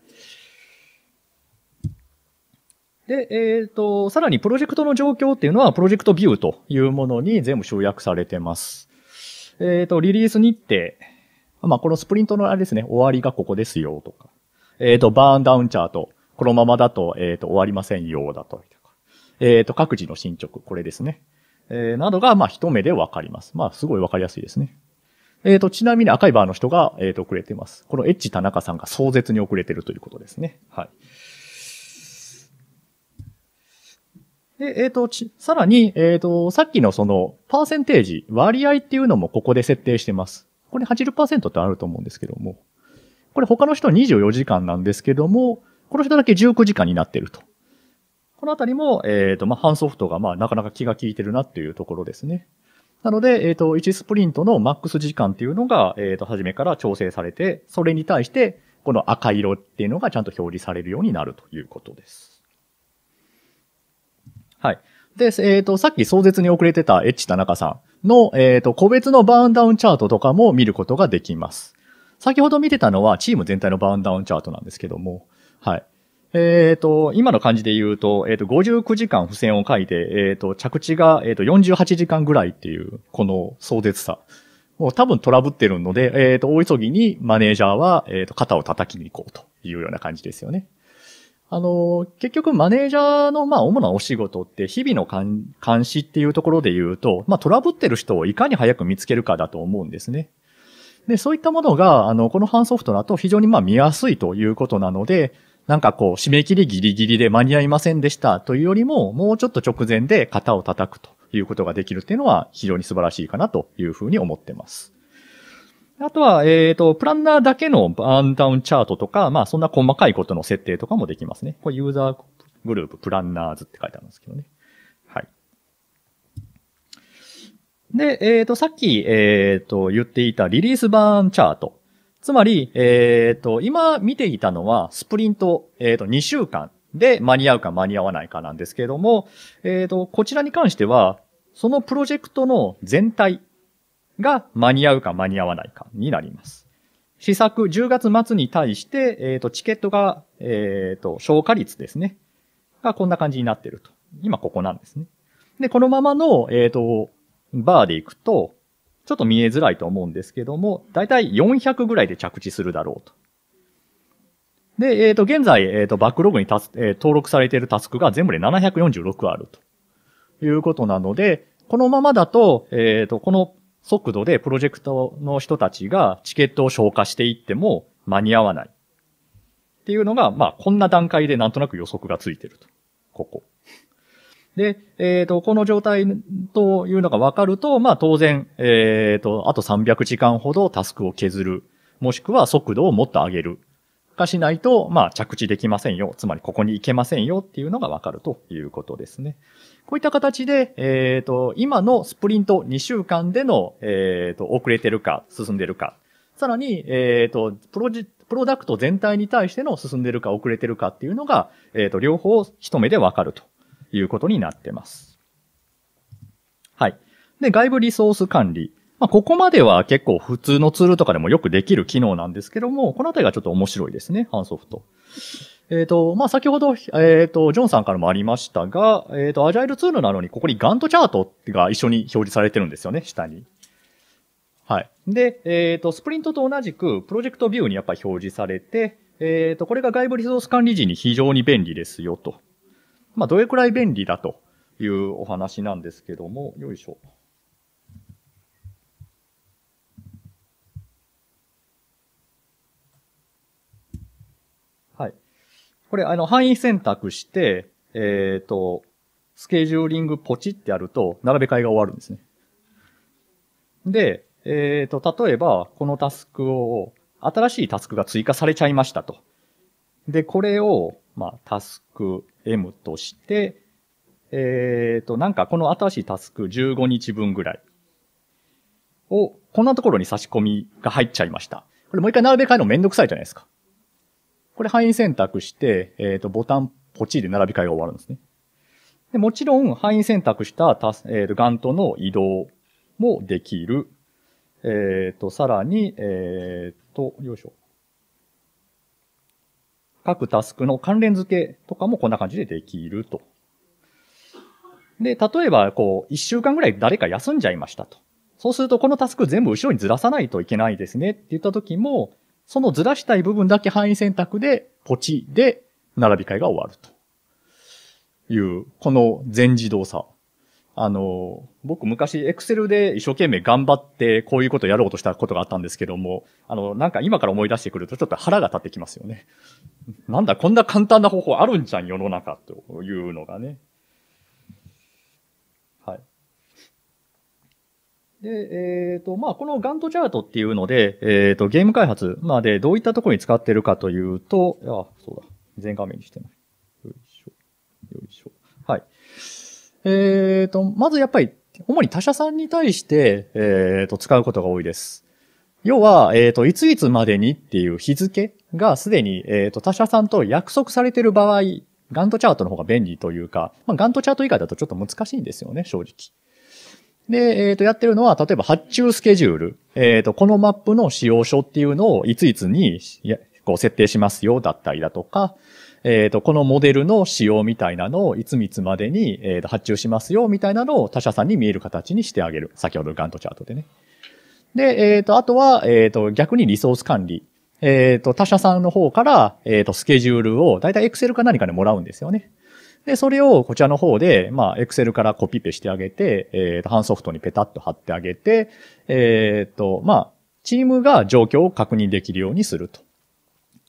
で、えっ、ー、と、さらにプロジェクトの状況っていうのは、プロジェクトビューというものに全部集約されてます。えっ、ー、と、リリース日程。まあ、このスプリントのあれですね、終わりがここですよとか。えっ、ー、と、バーンダウンチャート。このままだと、えっ、と、終わりませんよだと。えっ、と、各自の進捗、これですね。えなどが、まあ、一目でわかります。まあ、すごいわかりやすいですね。えっ、ー、と、ちなみに赤いバーの人が、えっ、ー、と、遅れてます。このエッチ田中さんが壮絶に遅れてるということですね。はい。で、えっ、ー、と、さらに、えっ、と、さっきのその、パーセンテージ、割合っていうのもここで設定してます。これ80%ってあると思うんですけども、これ他の人は24時間なんですけども、この人だけ19時間になってると。このあたりも、えっ、と、まあ、反ソフトが、まあ、なかなか気が利いてるなっていうところですね。なので、えっ、ー、と、1スプリントのマックス時間っていうのが、えっ、ー、と、初めから調整されて、それに対して、この赤色っていうのがちゃんと表示されるようになるということです。はい。で、えっ、ー、と、さっき壮絶に遅れてたエッチ田中さんの、えっ、と、個別のバウンダウンチャートとかも見ることができます。先ほど見てたのはチーム全体のバウンダウンチャートなんですけども、はい。えっ、ー、と、今の感じで言うと、えっ、ー、と、59時間付箋を書いて、えっ、ー、と、着地が、えっ、と、48時間ぐらいっていう、この壮絶さ。もう多分トラブってるので、えっ、と、大急ぎにマネージャーは、えっ、と、肩を叩きに行こうというような感じですよね。あの、結局マネージャーの、まあ、主なお仕事って、日々の監視っていうところで言うと、まあ、トラブってる人をいかに早く見つけるかだと思うんですね。で、そういったものが、あの、このハンソフトだと非常にまあ見やすいということなので、なんかこう、締め切りギリギリで間に合いませんでしたというよりも、もうちょっと直前で型を叩くということができるっていうのは非常に素晴らしいかなというふうに思ってます。あとは、えっ、ー、と、プランナーだけのバーンダウンチャートとか、まあそんな細かいことの設定とかもできますね。これユーザーグループプランナーズって書いてあるんですけどね。はい。で、えっ、ー、と、さっき、えっ、ー、と、言っていたリリースバーンチャートつまり、えっ、ー、と、今見ていたのは、スプリント、えっ、ー、と、2週間で間に合うか間に合わないかなんですけれども、えっ、ー、と、こちらに関しては、そのプロジェクトの全体が間に合うか間に合わないかになります。試作10月末に対して、えっ、と、チケットが、えっ、と、消化率ですね。がこんな感じになってると。今ここなんですね。で、このままの、えっ、と、バーでいくと、ちょっと見えづらいと思うんですけども、だいたい400ぐらいで着地するだろうと。で、えっ、ー、と、現在、えっ、ー、と、バックログにたす、えー、登録されているタスクが全部で746あるということなので、このままだと、えっ、と、この速度でプロジェクトの人たちがチケットを消化していっても間に合わない。っていうのが、まあ、こんな段階でなんとなく予測がついてると。ここ。で、えっ、ー、と、この状態というのが分かると、まあ当然、えっ、ー、と、あと300時間ほどタスクを削る。もしくは速度をもっと上げる。かしないと、まあ着地できませんよ。つまりここに行けませんよっていうのが分かるということですね。こういった形で、えっ、ー、と、今のスプリント2週間での、えっ、と、遅れてるか、進んでるか。さらに、えっ、と、プロジ、プロダクト全体に対しての進んでるか遅れてるかっていうのが、えっ、と、両方一目で分かるということになってます。はい。で、外部リソース管理。まあ、ここまでは結構普通のツールとかでもよくできる機能なんですけども、このあたりがちょっと面白いですね、ハンソフト。えっ、ー、と、まあ、先ほど、えっ、ー、と、ジョンさんからもありましたが、えっ、ー、と、アジャイルツールなのに、ここにガントチャートが一緒に表示されてるんですよね、下に。はい。で、えっ、と、スプリントと同じく、プロジェクトビューにやっぱり表示されて、えっ、と、これが外部リソース管理時に非常に便利ですよ、とまあ、どれくらい便利だというお話なんですけども、よいしょ。はい。これ、あの、範囲選択して、えっ、ー、と、スケジューリングポチってやると、並べ替えが終わるんですね。で、えっ、ー、と、例えば、このタスクを、新しいタスクが追加されちゃいましたと。で、これを、まあ、タスク M として、えっ、ー、と、なんかこの新しいタスク15日分ぐらいを、こんなところに差し込みが入っちゃいました。これもう一回並べ替えるのめんどくさいじゃないですか。これ範囲選択して、えっ、ー、と、ボタンポチで並び替えが終わるんですね。でもちろん、範囲選択したタス、えっ、ー、と、ガントの移動もできる。えっ、ー、と、さらに、えっ、と、よいしょ。各タスクの関連付けとかもこんな感じでできると。で、例えば、こう、一週間ぐらい誰か休んじゃいましたと。そうすると、このタスク全部後ろにずらさないといけないですねって言った時も、そのずらしたい部分だけ範囲選択で、ポチで、並び替えが終わると。いう、この全自動さ。あの、僕昔エクセルで一生懸命頑張ってこういうことをやろうとしたことがあったんですけども、あの、なんか今から思い出してくるとちょっと腹が立ってきますよね。なんだ、こんな簡単な方法あるんじゃん、世の中というのがね。はい。で、えっ、ー、と、まあ、このガントチャートっていうので、えっ、ー、と、ゲーム開発、まで、どういったところに使ってるかというと、あ、そうだ。全画面にしてない。よいしょ。よいしょ。ええー、と、まずやっぱり、主に他社さんに対して、えっ、ー、と、使うことが多いです。要は、えっ、ー、と、いついつまでにっていう日付がすでに、えっ、と、他社さんと約束されてる場合、ガントチャートの方が便利というか、まあ、ガントチャート以外だとちょっと難しいんですよね、正直。で、えっ、と、やってるのは、例えば発注スケジュール。えっ、と、このマップの使用書っていうのをいついつに、こう設定しますよだったりだとか、えっ、ー、と、このモデルの仕様みたいなのをいついつまでに、えー、と発注しますよみたいなのを他社さんに見える形にしてあげる。先ほどのガントチャートでね。で、えっ、ー、と、あとは、えっ、ー、と、逆にリソース管理。えっ、と、他社さんの方から、えっ、と、スケジュールを、だいたい Excel か何かでもらうんですよね。で、それをこちらの方で、まあ、Excel からコピペしてあげて、えっ、と、ハンソフトにペタッと貼ってあげて、えっ、と、まあ、チームが状況を確認できるようにすると。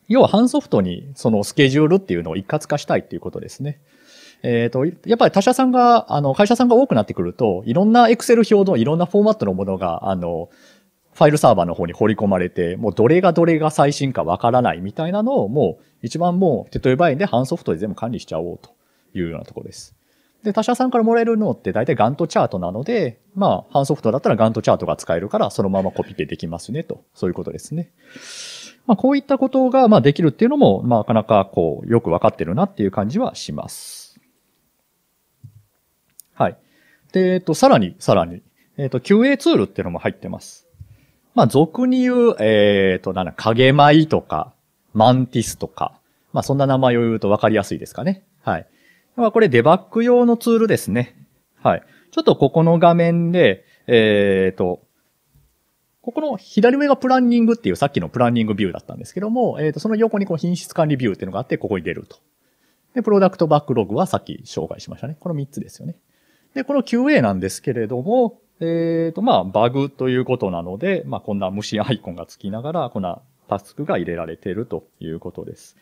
要は半ソフトにそのスケジュールっていうのを一括化したいっていうことですね。えっ、と、やっぱり他社さんが、あの、会社さんが多くなってくると、いろんな Excel 表のいろんなフォーマットのものが、あの、ファイルサーバーの方に放り込まれて、もうどれがどれが最新かわからないみたいなのを、もう一番もう手っ取り早いんで、半ソフトで全部管理しちゃおうというようなところです。で、他社さんからもらえるのって大体ガントチャートなので、まあ、半ソフトだったらガントチャートが使えるから、そのままコピペできますね、と。そういうことですね。まあ、こういったことが、まあ、できるっていうのも、まあ、なかなか、こう、よくわかってるなっていう感じはします。はい。で、えっと、さらに、さらに、えっと、QA ツールっていうのも入ってます。まあ、俗に言う、えっ、ー、と、なんだ、影舞とか、マンティスとか、まあ、そんな名前を言うとわかりやすいですかね。はい。まあ、これデバッグ用のツールですね。はい。ちょっとここの画面で、えっ、ー、と、ここの左上がプランニングっていうさっきのプランニングビューだったんですけども、えっ、ー、と、その横にこの品質管理ビューっていうのがあって、ここに出ると。で、プロダクトバックログはさっき紹介しましたね。この3つですよね。で、この QA なんですけれども、えっ、ー、と、まあ、バグということなので、まあ、こんな虫アイコンがつきながら、こんなタスクが入れられているということです。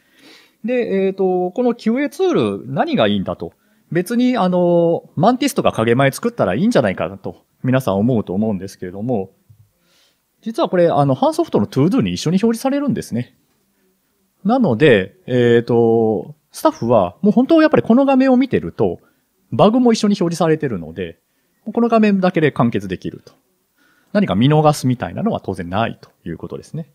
で、えっ、ー、と、この QA ツール何がいいんだと。別に、あの、マンティスとか影前作ったらいいんじゃないかなと、皆さん思うと思うんですけれども、実はこれ、あの、ハンソフトの ToDo に一緒に表示されるんですね。なので、えっ、ー、と、スタッフは、もう本当やっぱりこの画面を見てると、バグも一緒に表示されてるので、この画面だけで完結できると。何か見逃すみたいなのは当然ないということですね。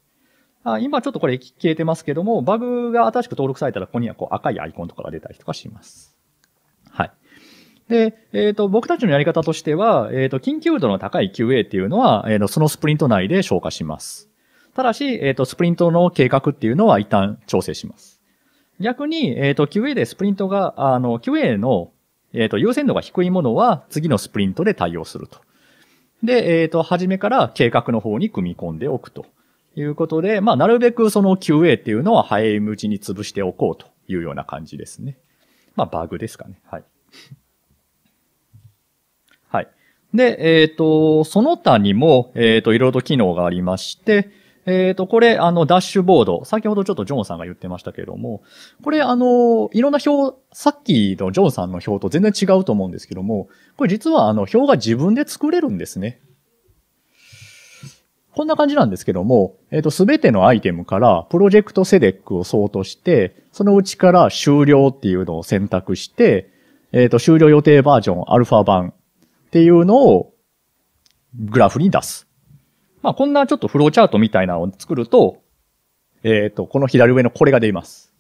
あ今ちょっとこれ消えてますけども、バグが新しく登録されたらここにはこう赤いアイコンとかが出たりとかします。で、えっ、ー、と、僕たちのやり方としては、えっ、ー、と、緊急度の高い QA っていうのは、えっ、ー、と、そのスプリント内で消化します。ただし、えっ、と、スプリントの計画っていうのは一旦調整します。逆に、えっ、と、QA でスプリントが、あの、QA の、えっ、と、優先度が低いものは、次のスプリントで対応すると。で、えっ、と、初めから計画の方に組み込んでおくということで、まあ、なるべくその QA っていうのは早いうちに潰しておこうというような感じですね。まあ、バグですかね。はい。で、えっ、ー、と、その他にも、えっ、ー、と、いろいろと機能がありまして、えっ、ー、と、これ、あの、ダッシュボード。先ほどちょっとジョンさんが言ってましたけれども、これ、あの、いろんな表、さっきのジョンさんの表と全然違うと思うんですけども、これ実は、あの、表が自分で作れるんですね。こんな感じなんですけども、えっ、ー、と、すべてのアイテムから、プロジェクトセデックを相当して、そのうちから終了っていうのを選択して、えっ、ー、と、終了予定バージョン、アルファ版、っていうのをグラフに出す。まあ、こんなちょっとフローチャートみたいなのを作ると、えっ、ー、と、この左上のこれが出ます。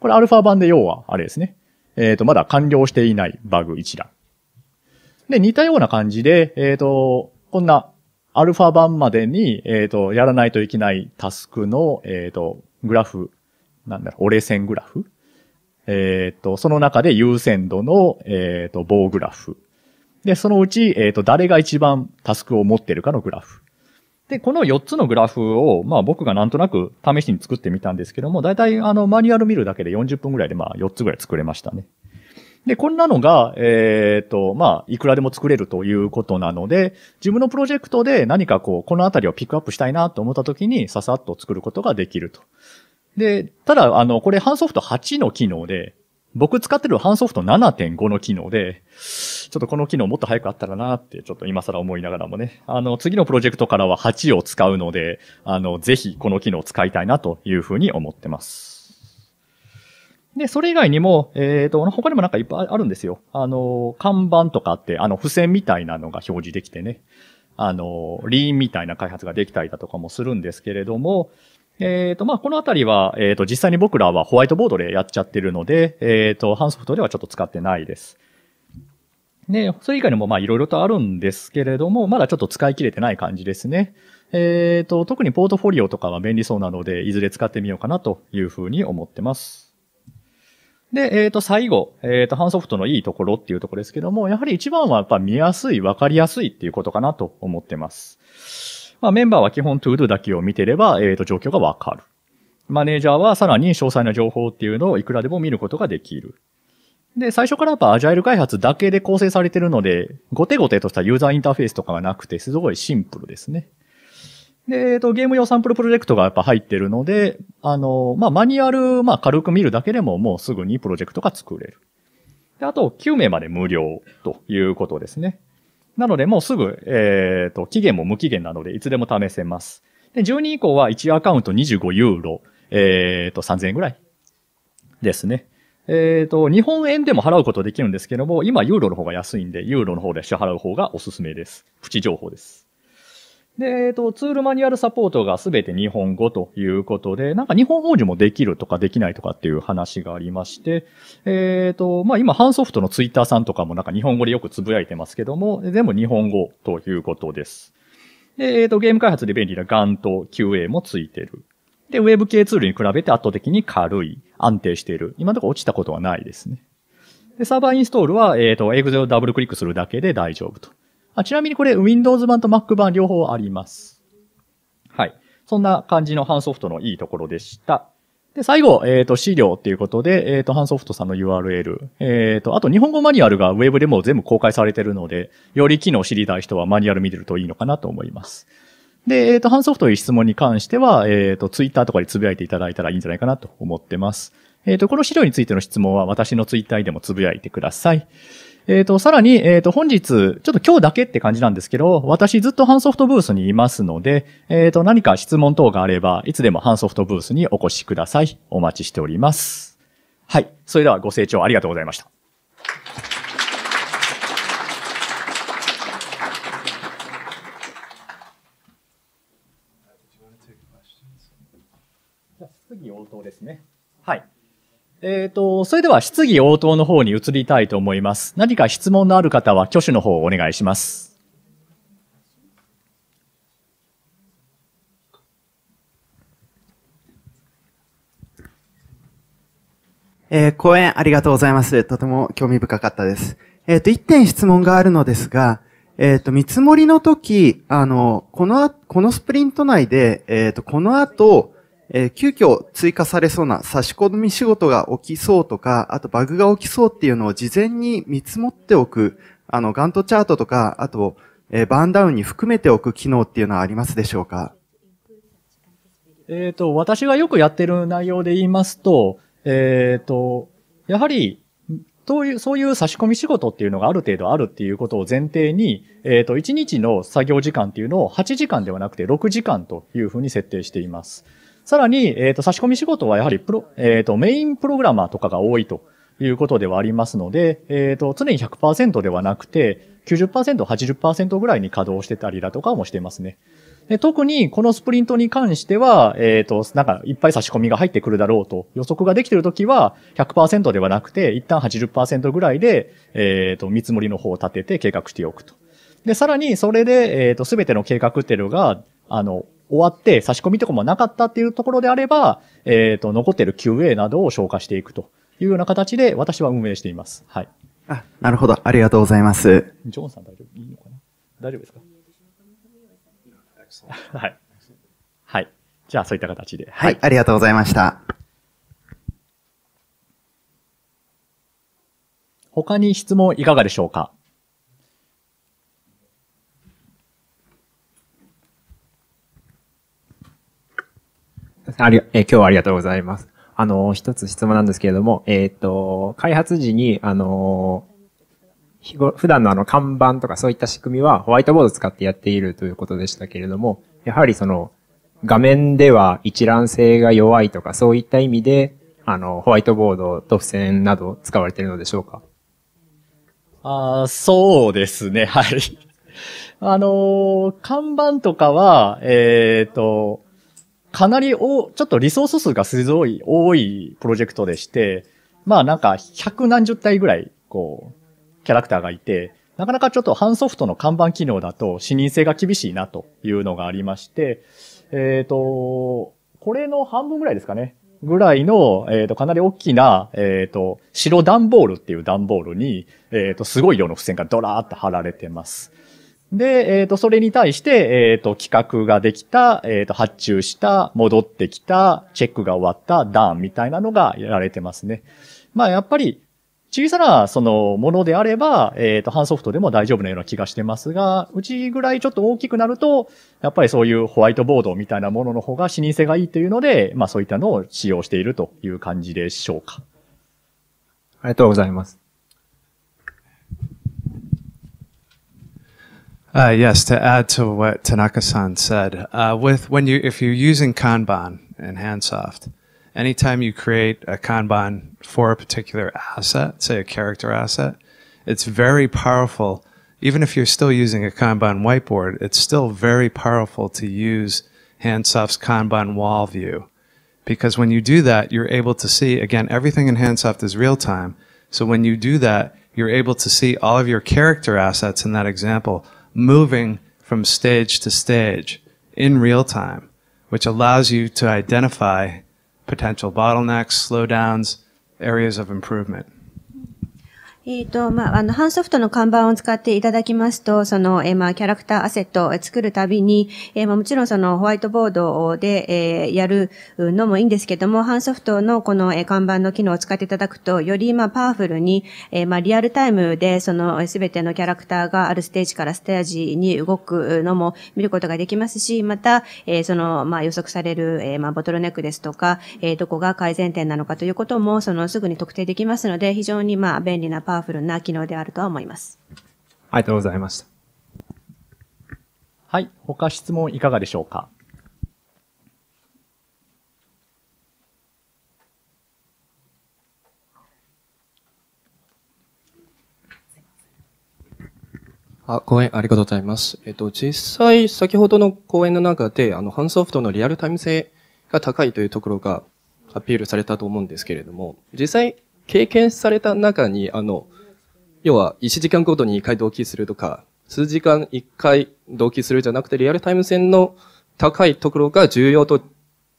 これアルファ版で要は、あれですね。えっ、ー、と、まだ完了していないバグ一覧。で、似たような感じで、えっ、ー、と、こんなアルファ版までに、えっ、と、やらないといけないタスクの、えっ、と、グラフ、なんだろ、折れ線グラフえっ、と、その中で優先度の、えっ、と、棒グラフで、そのうち、えっ、ー、と、誰が一番タスクを持ってるかのグラフ。で、この4つのグラフを、まあ僕がなんとなく試しに作ってみたんですけども、大体あのマニュアル見るだけで40分ぐらいでまあ4つぐらい作れましたね。で、こんなのが、えー、っと、まあ、いくらでも作れるということなので、自分のプロジェクトで何かこう、このあたりをピックアップしたいなと思った時に、ささっと作ることができると。で、ただ、あの、これ、ハンソフト8の機能で、僕使ってるハンソフト7.5の機能で、ちょっとこの機能もっと早くあったらなって、ちょっと今更思いながらもね、あの、次のプロジェクトからは8を使うので、あの、ぜひこの機能を使いたいなというふうに思ってます。で、それ以外にも、えっ、ー、と、他にもなんかいっぱいあるんですよ。あの、看板とかって、あの、付箋みたいなのが表示できてね。あの、リーンみたいな開発ができたりだとかもするんですけれども、えっ、ー、と、まあ、このあたりは、えっ、ー、と、実際に僕らはホワイトボードでやっちゃってるので、えっ、ー、と、ハンソフトではちょっと使ってないです。で、それ以外にもまあいろいろとあるんですけれども、まだちょっと使い切れてない感じですね。えっ、と、特にポートフォリオとかは便利そうなので、いずれ使ってみようかなというふうに思ってます。で、えっ、と、最後、えっ、と、ハンソフトのいいところっていうところですけども、やはり一番はやっぱ見やすい、わかりやすいっていうことかなと思ってます。まあ、メンバーは基本 todo だけを見てれば、えっ、ー、と、状況がわかる。マネージャーはさらに詳細な情報っていうのをいくらでも見ることができる。で、最初からやっぱアジャイル開発だけで構成されてるので、ごてごてとしたユーザーインターフェースとかがなくて、すごいシンプルですね。で、えっと、ゲーム用サンプルプロジェクトがやっぱ入ってるので、あの、まあ、マニュアル、まあ、軽く見るだけでももうすぐにプロジェクトが作れる。で、あと、9名まで無料ということですね。なので、もうすぐ、えっ、ー、と、期限も無期限なので、いつでも試せます。で、12以降は1アカウント25ユーロ、えっ、ー、と、3000円ぐらいですね。えっ、ー、と、日本円でも払うことできるんですけども、今ユーロの方が安いんで、ユーロの方で支払う方がおすすめです。プチ情報です。で、えっ、と、ツールマニュアルサポートがすべて日本語ということで、なんか日本語でもできるとかできないとかっていう話がありまして、えっ、ー、と、まあ今、ハンソフトのツイッターさんとかもなんか日本語でよくつぶやいてますけども、全部日本語ということです。で、えっ、ー、と、ゲーム開発で便利なガン n と QA もついてる。で、ウェブ系ツールに比べて圧倒的に軽い、安定している。今のところ落ちたことはないですね。で、サーバーインストールは、えっ、ー、と、エグゼをダブルクリックするだけで大丈夫と。あちなみにこれ Windows 版と Mac 版両方あります。はい。そんな感じのハンソフトのいいところでした。で、最後、えっ、ー、と、資料っていうことで、えっ、ー、と、ハンソフトさんの URL。えっ、ー、と、あと、日本語マニュアルが Web でも全部公開されてるので、より機能を知りたい人はマニュアル見てるといいのかなと思います。で、えっ、と、ハンソフトいう質問に関しては、えっ、と、Twitter とかでつぶやいていただいたらいいんじゃないかなと思ってます。えっ、と、この資料についての質問は私の Twitter でもつぶやいてください。えっ、ー、と、さらに、えっ、ー、と、本日、ちょっと今日だけって感じなんですけど、私ずっとハンソフトブースにいますので、えっ、ー、と、何か質問等があれば、いつでもハンソフトブースにお越しください。お待ちしております。はい。それではご清聴ありがとうございました。次応答ですね。えっ、ー、と、それでは質疑応答の方に移りたいと思います。何か質問のある方は挙手の方をお願いします。えー、講演ありがとうございます。とても興味深かったです。えっ、ー、と、一点質問があるのですが、えっ、と、見積もりの時、あの、この、このスプリント内で、えっ、と、この後、えー、急遽追加されそうな差し込み仕事が起きそうとか、あとバグが起きそうっていうのを事前に見積もっておく、あの、ガントチャートとか、あと、えー、バーンダウンに含めておく機能っていうのはありますでしょうかえっ、ー、と、私がよくやってる内容で言いますと、えっ、ー、と、やはり、そういう、そういう差し込み仕事っていうのがある程度あるっていうことを前提に、えっ、ー、と、1日の作業時間っていうのを8時間ではなくて6時間というふうに設定しています。さらに、えっ、ー、と、差し込み仕事はやはりプロ、えっ、ー、と、メインプログラマーとかが多いということではありますので、えっ、ー、と、常に100%ではなくて90%、80%ぐらいに稼働してたりだとかもしてますね。で特にこのスプリントに関しては、えっ、と、なんかいっぱい差し込みが入ってくるだろうと予測ができているときは100%ではなくて一旦80%ぐらいで、えっ、と、見積もりの方を立てて計画しておくと。で、さらにそれで、えっ、と、すべての計画っていうのが、あの、終わって差し込みとかもなかったっていうところであれば、えっ、ー、と、残ってる QA などを消化していくというような形で私は運営しています。はい。あ、なるほど。ありがとうございます。ジョンさん大丈夫いいのかな大丈夫ですか はい。はい。じゃあ、そういった形で、はい。はい、ありがとうございました。他に質問いかがでしょうかありえ今日はありがとうございます。あの、一つ質問なんですけれども、えっ、ー、と、開発時に、あの、日ご普段のあの、看板とかそういった仕組みはホワイトボード使ってやっているということでしたけれども、やはりその、画面では一覧性が弱いとか、そういった意味で、あの、ホワイトボードと付箋など使われているのでしょうかあそうですね、はい。あのー、看板とかは、えっ、ー、と、かなりお、ちょっとリソース数がすごい多いプロジェクトでして、まあなんか百何十体ぐらい、こう、キャラクターがいて、なかなかちょっとハンソフトの看板機能だと視認性が厳しいなというのがありまして、えっ、ー、と、これの半分ぐらいですかね。ぐらいの、えっ、ー、と、かなり大きな、えっ、ー、と、白段ボールっていう段ボールに、えっ、と、すごい量の付箋がドラーっと貼られてます。で、えっ、ー、と、それに対して、えっ、ー、と、企画ができた、えっ、ー、と、発注した、戻ってきた、チェックが終わった、ダーンみたいなのがやられてますね。まあ、やっぱり、小さな、その、ものであれば、えっ、と、半ソフトでも大丈夫なような気がしてますが、うちぐらいちょっと大きくなると、やっぱりそういうホワイトボードみたいなものの方が視認性がいいというので、まあ、そういったのを使用しているという感じでしょうか。ありがとうございます。Uh, yes, to add to what Tanaka-san said, uh, with when you if you're using Kanban and Handsoft, anytime you create a Kanban for a particular asset, say a character asset, it's very powerful. Even if you're still using a Kanban whiteboard, it's still very powerful to use Handsoft's Kanban wall view. Because when you do that, you're able to see, again, everything in Handsoft is real time. So when you do that, you're able to see all of your character assets in that example moving from stage to stage in real time, which allows you to identify potential bottlenecks, slowdowns, areas of improvement. えっ、ー、と、まあ、あの、ハンソフトの看板を使っていただきますと、その、えー、まあ、キャラクターアセットを作るたびに、えー、まあ、もちろんその、ホワイトボードで、えー、やるのもいいんですけども、ハンソフトのこの、えー、看板の機能を使っていただくと、より、まあ、パワフルに、えー、まあ、リアルタイムで、その、すべてのキャラクターがあるステージからステージに動くのも見ることができますし、また、えー、その、まあ、予測される、えー、まあ、ボトルネックですとか、えー、どこが改善点なのかということも、その、すぐに特定できますので、非常に、まあ、便利なパワパワフルな機能であるとは思います。ありがとうございました。はい。他質問いかがでしょうかあ、講演ありがとうございます。えっと、実際、先ほどの講演の中で、あの、ハンソフトのリアルタイム性が高いというところがアピールされたと思うんですけれども、実際、経験された中に、あの、要は1時間ごとに1回同期するとか、数時間1回同期するじゃなくて、リアルタイム線の高いところが重要と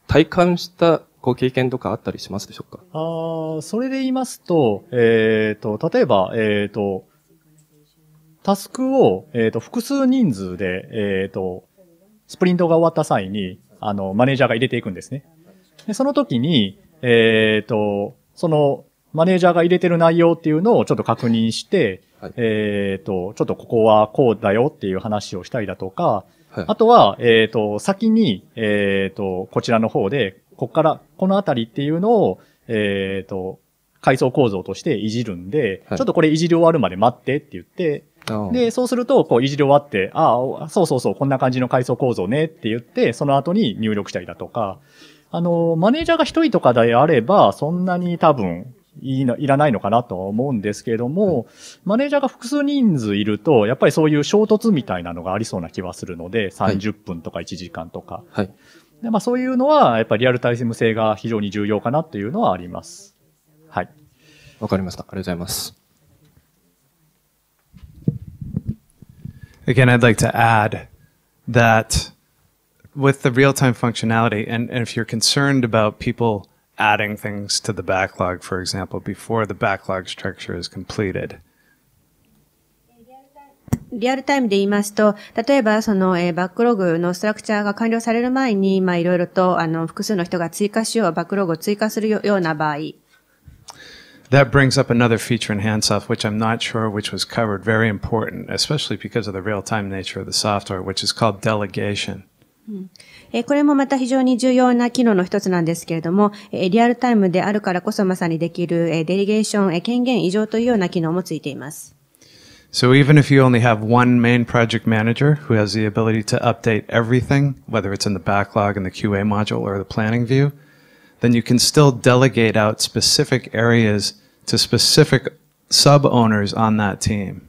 体感したご経験とかあったりしますでしょうかああ、それで言いますと、えっ、ー、と、例えば、えっ、ー、と、タスクを、えっ、ー、と、複数人数で、えっ、と、スプリントが終わった際に、あの、マネージャーが入れていくんですね。でその時に、えっ、と、その、マネージャーが入れてる内容っていうのをちょっと確認して、はい、えっ、ー、と、ちょっとここはこうだよっていう話をしたりだとか、はい、あとは、えっ、ー、と、先に、えっ、ー、と、こちらの方で、こっから、このあたりっていうのを、えっ、と、階層構造としていじるんで、はい、ちょっとこれいじり終わるまで待ってって言って、で、そうすると、こう、いじり終わって、ああ、そうそうそう、こんな感じの階層構造ねって言って、その後に入力したりだとか、あの、マネージャーが一人とかであれば、そんなに多分、いいの、いらないのかなとは思うんですけれども、マネージャーが複数人数いると、やっぱりそういう衝突みたいなのがありそうな気はするので、30分とか1時間とか。はい。でまあ、そういうのは、やっぱりリアルタイム性が非常に重要かなっていうのはあります。はい。わかりました。ありがとうございます。Again, I'd like to add that with the real time functionality, and, and if you're concerned about people adding things to the backlog, for example, before the backlog structure is completed. リアルタイムで言いますと、例えばその、えー、バックログのストラクチャーが完了される前に、まあいろいろとあの複数の人が追加しよう、バックログを追加するような場合。That brings up another feature in Handsoft, which I'm not sure which was covered, very important, especially because of the real-time nature of the software, which is called delegation. Hmm. えこれもまた非常に重要な機能の一つなんですけれども、えリアルタイムであるからこそまさにできる、えデリゲーション、え権限異常というような機能もついています。So even if you only have one main project manager who has the ability to update everything, whether it's in the backlog in the QA module or the planning view, then you can still delegate out specific areas to specific sub owners on that team.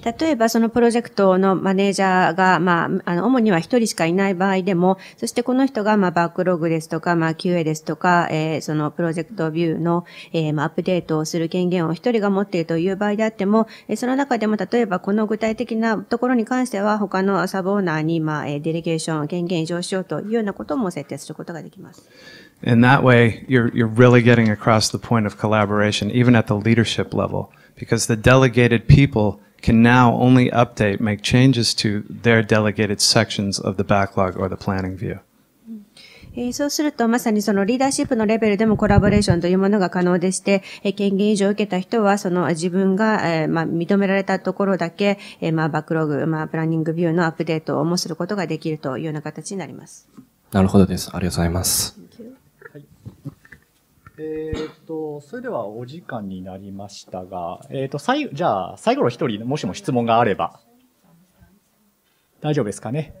例えばそのプロジェクトのマネージャーが、まあ、あの、主には一人しかいない場合でも、そしてこの人が、まあ、バックログですとか、まあ、QA ですとか、えー、そのプロジェクトビューの、えー、まあ、アップデートをする権限を一人が持っているという場合であっても、えその中でも、例えばこの具体的なところに関しては、他のサブオーナーに、まあ、デリケーション、権限移譲しようというようなことも設定することができます。In that way, you're, you're really getting across the point of collaboration, even at the leadership level. because the delegated people can now only update, make changes to their delegated sections of the backlog or the planning view. そうすると、まさにそのリーダーシップのレベルでもコラボレーションというものが可能でして、権限以上を受けた人は、その自分が、えまあ、認められたところだけ、えまあ、バックログ、まあ、プランニングビューのアップデートをもすることができるというような形になります。なるほどです。ありがとうございます。えっと、それではお時間になりましたが、えー、っと、最、じゃあ、最後の一人、もしも質問があれば。大丈夫ですかね。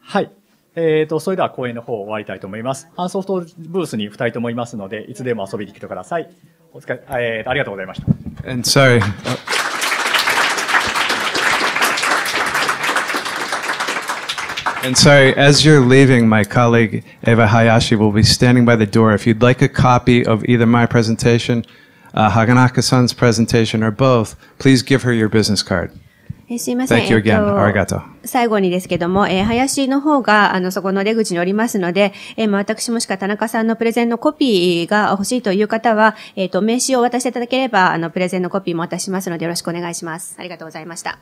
はい。えっ、ー、と、それでは講演の方を終わりたいと思います。ハンソフトブースに2人ともいますので、いつでも遊びに来てください。お疲れ、えっ、ー、ありがとうございました。And so, as you're leaving, my colleague Eva Hayashi will be standing by the door. If you'd like a copy of either my presentation, uh, Haganaka san's presentation, or both, please give her your business card. すいません。Thank you again. えっと、最後にですけども、えー、林の方が、あの、そこの出口におりますので、えー、まあ、私もしか田中さんのプレゼンのコピーが欲しいという方は、えっ、ー、と、名刺を渡していただければ、あの、プレゼンのコピーも渡しますので、よろしくお願いします。ありがとうございました。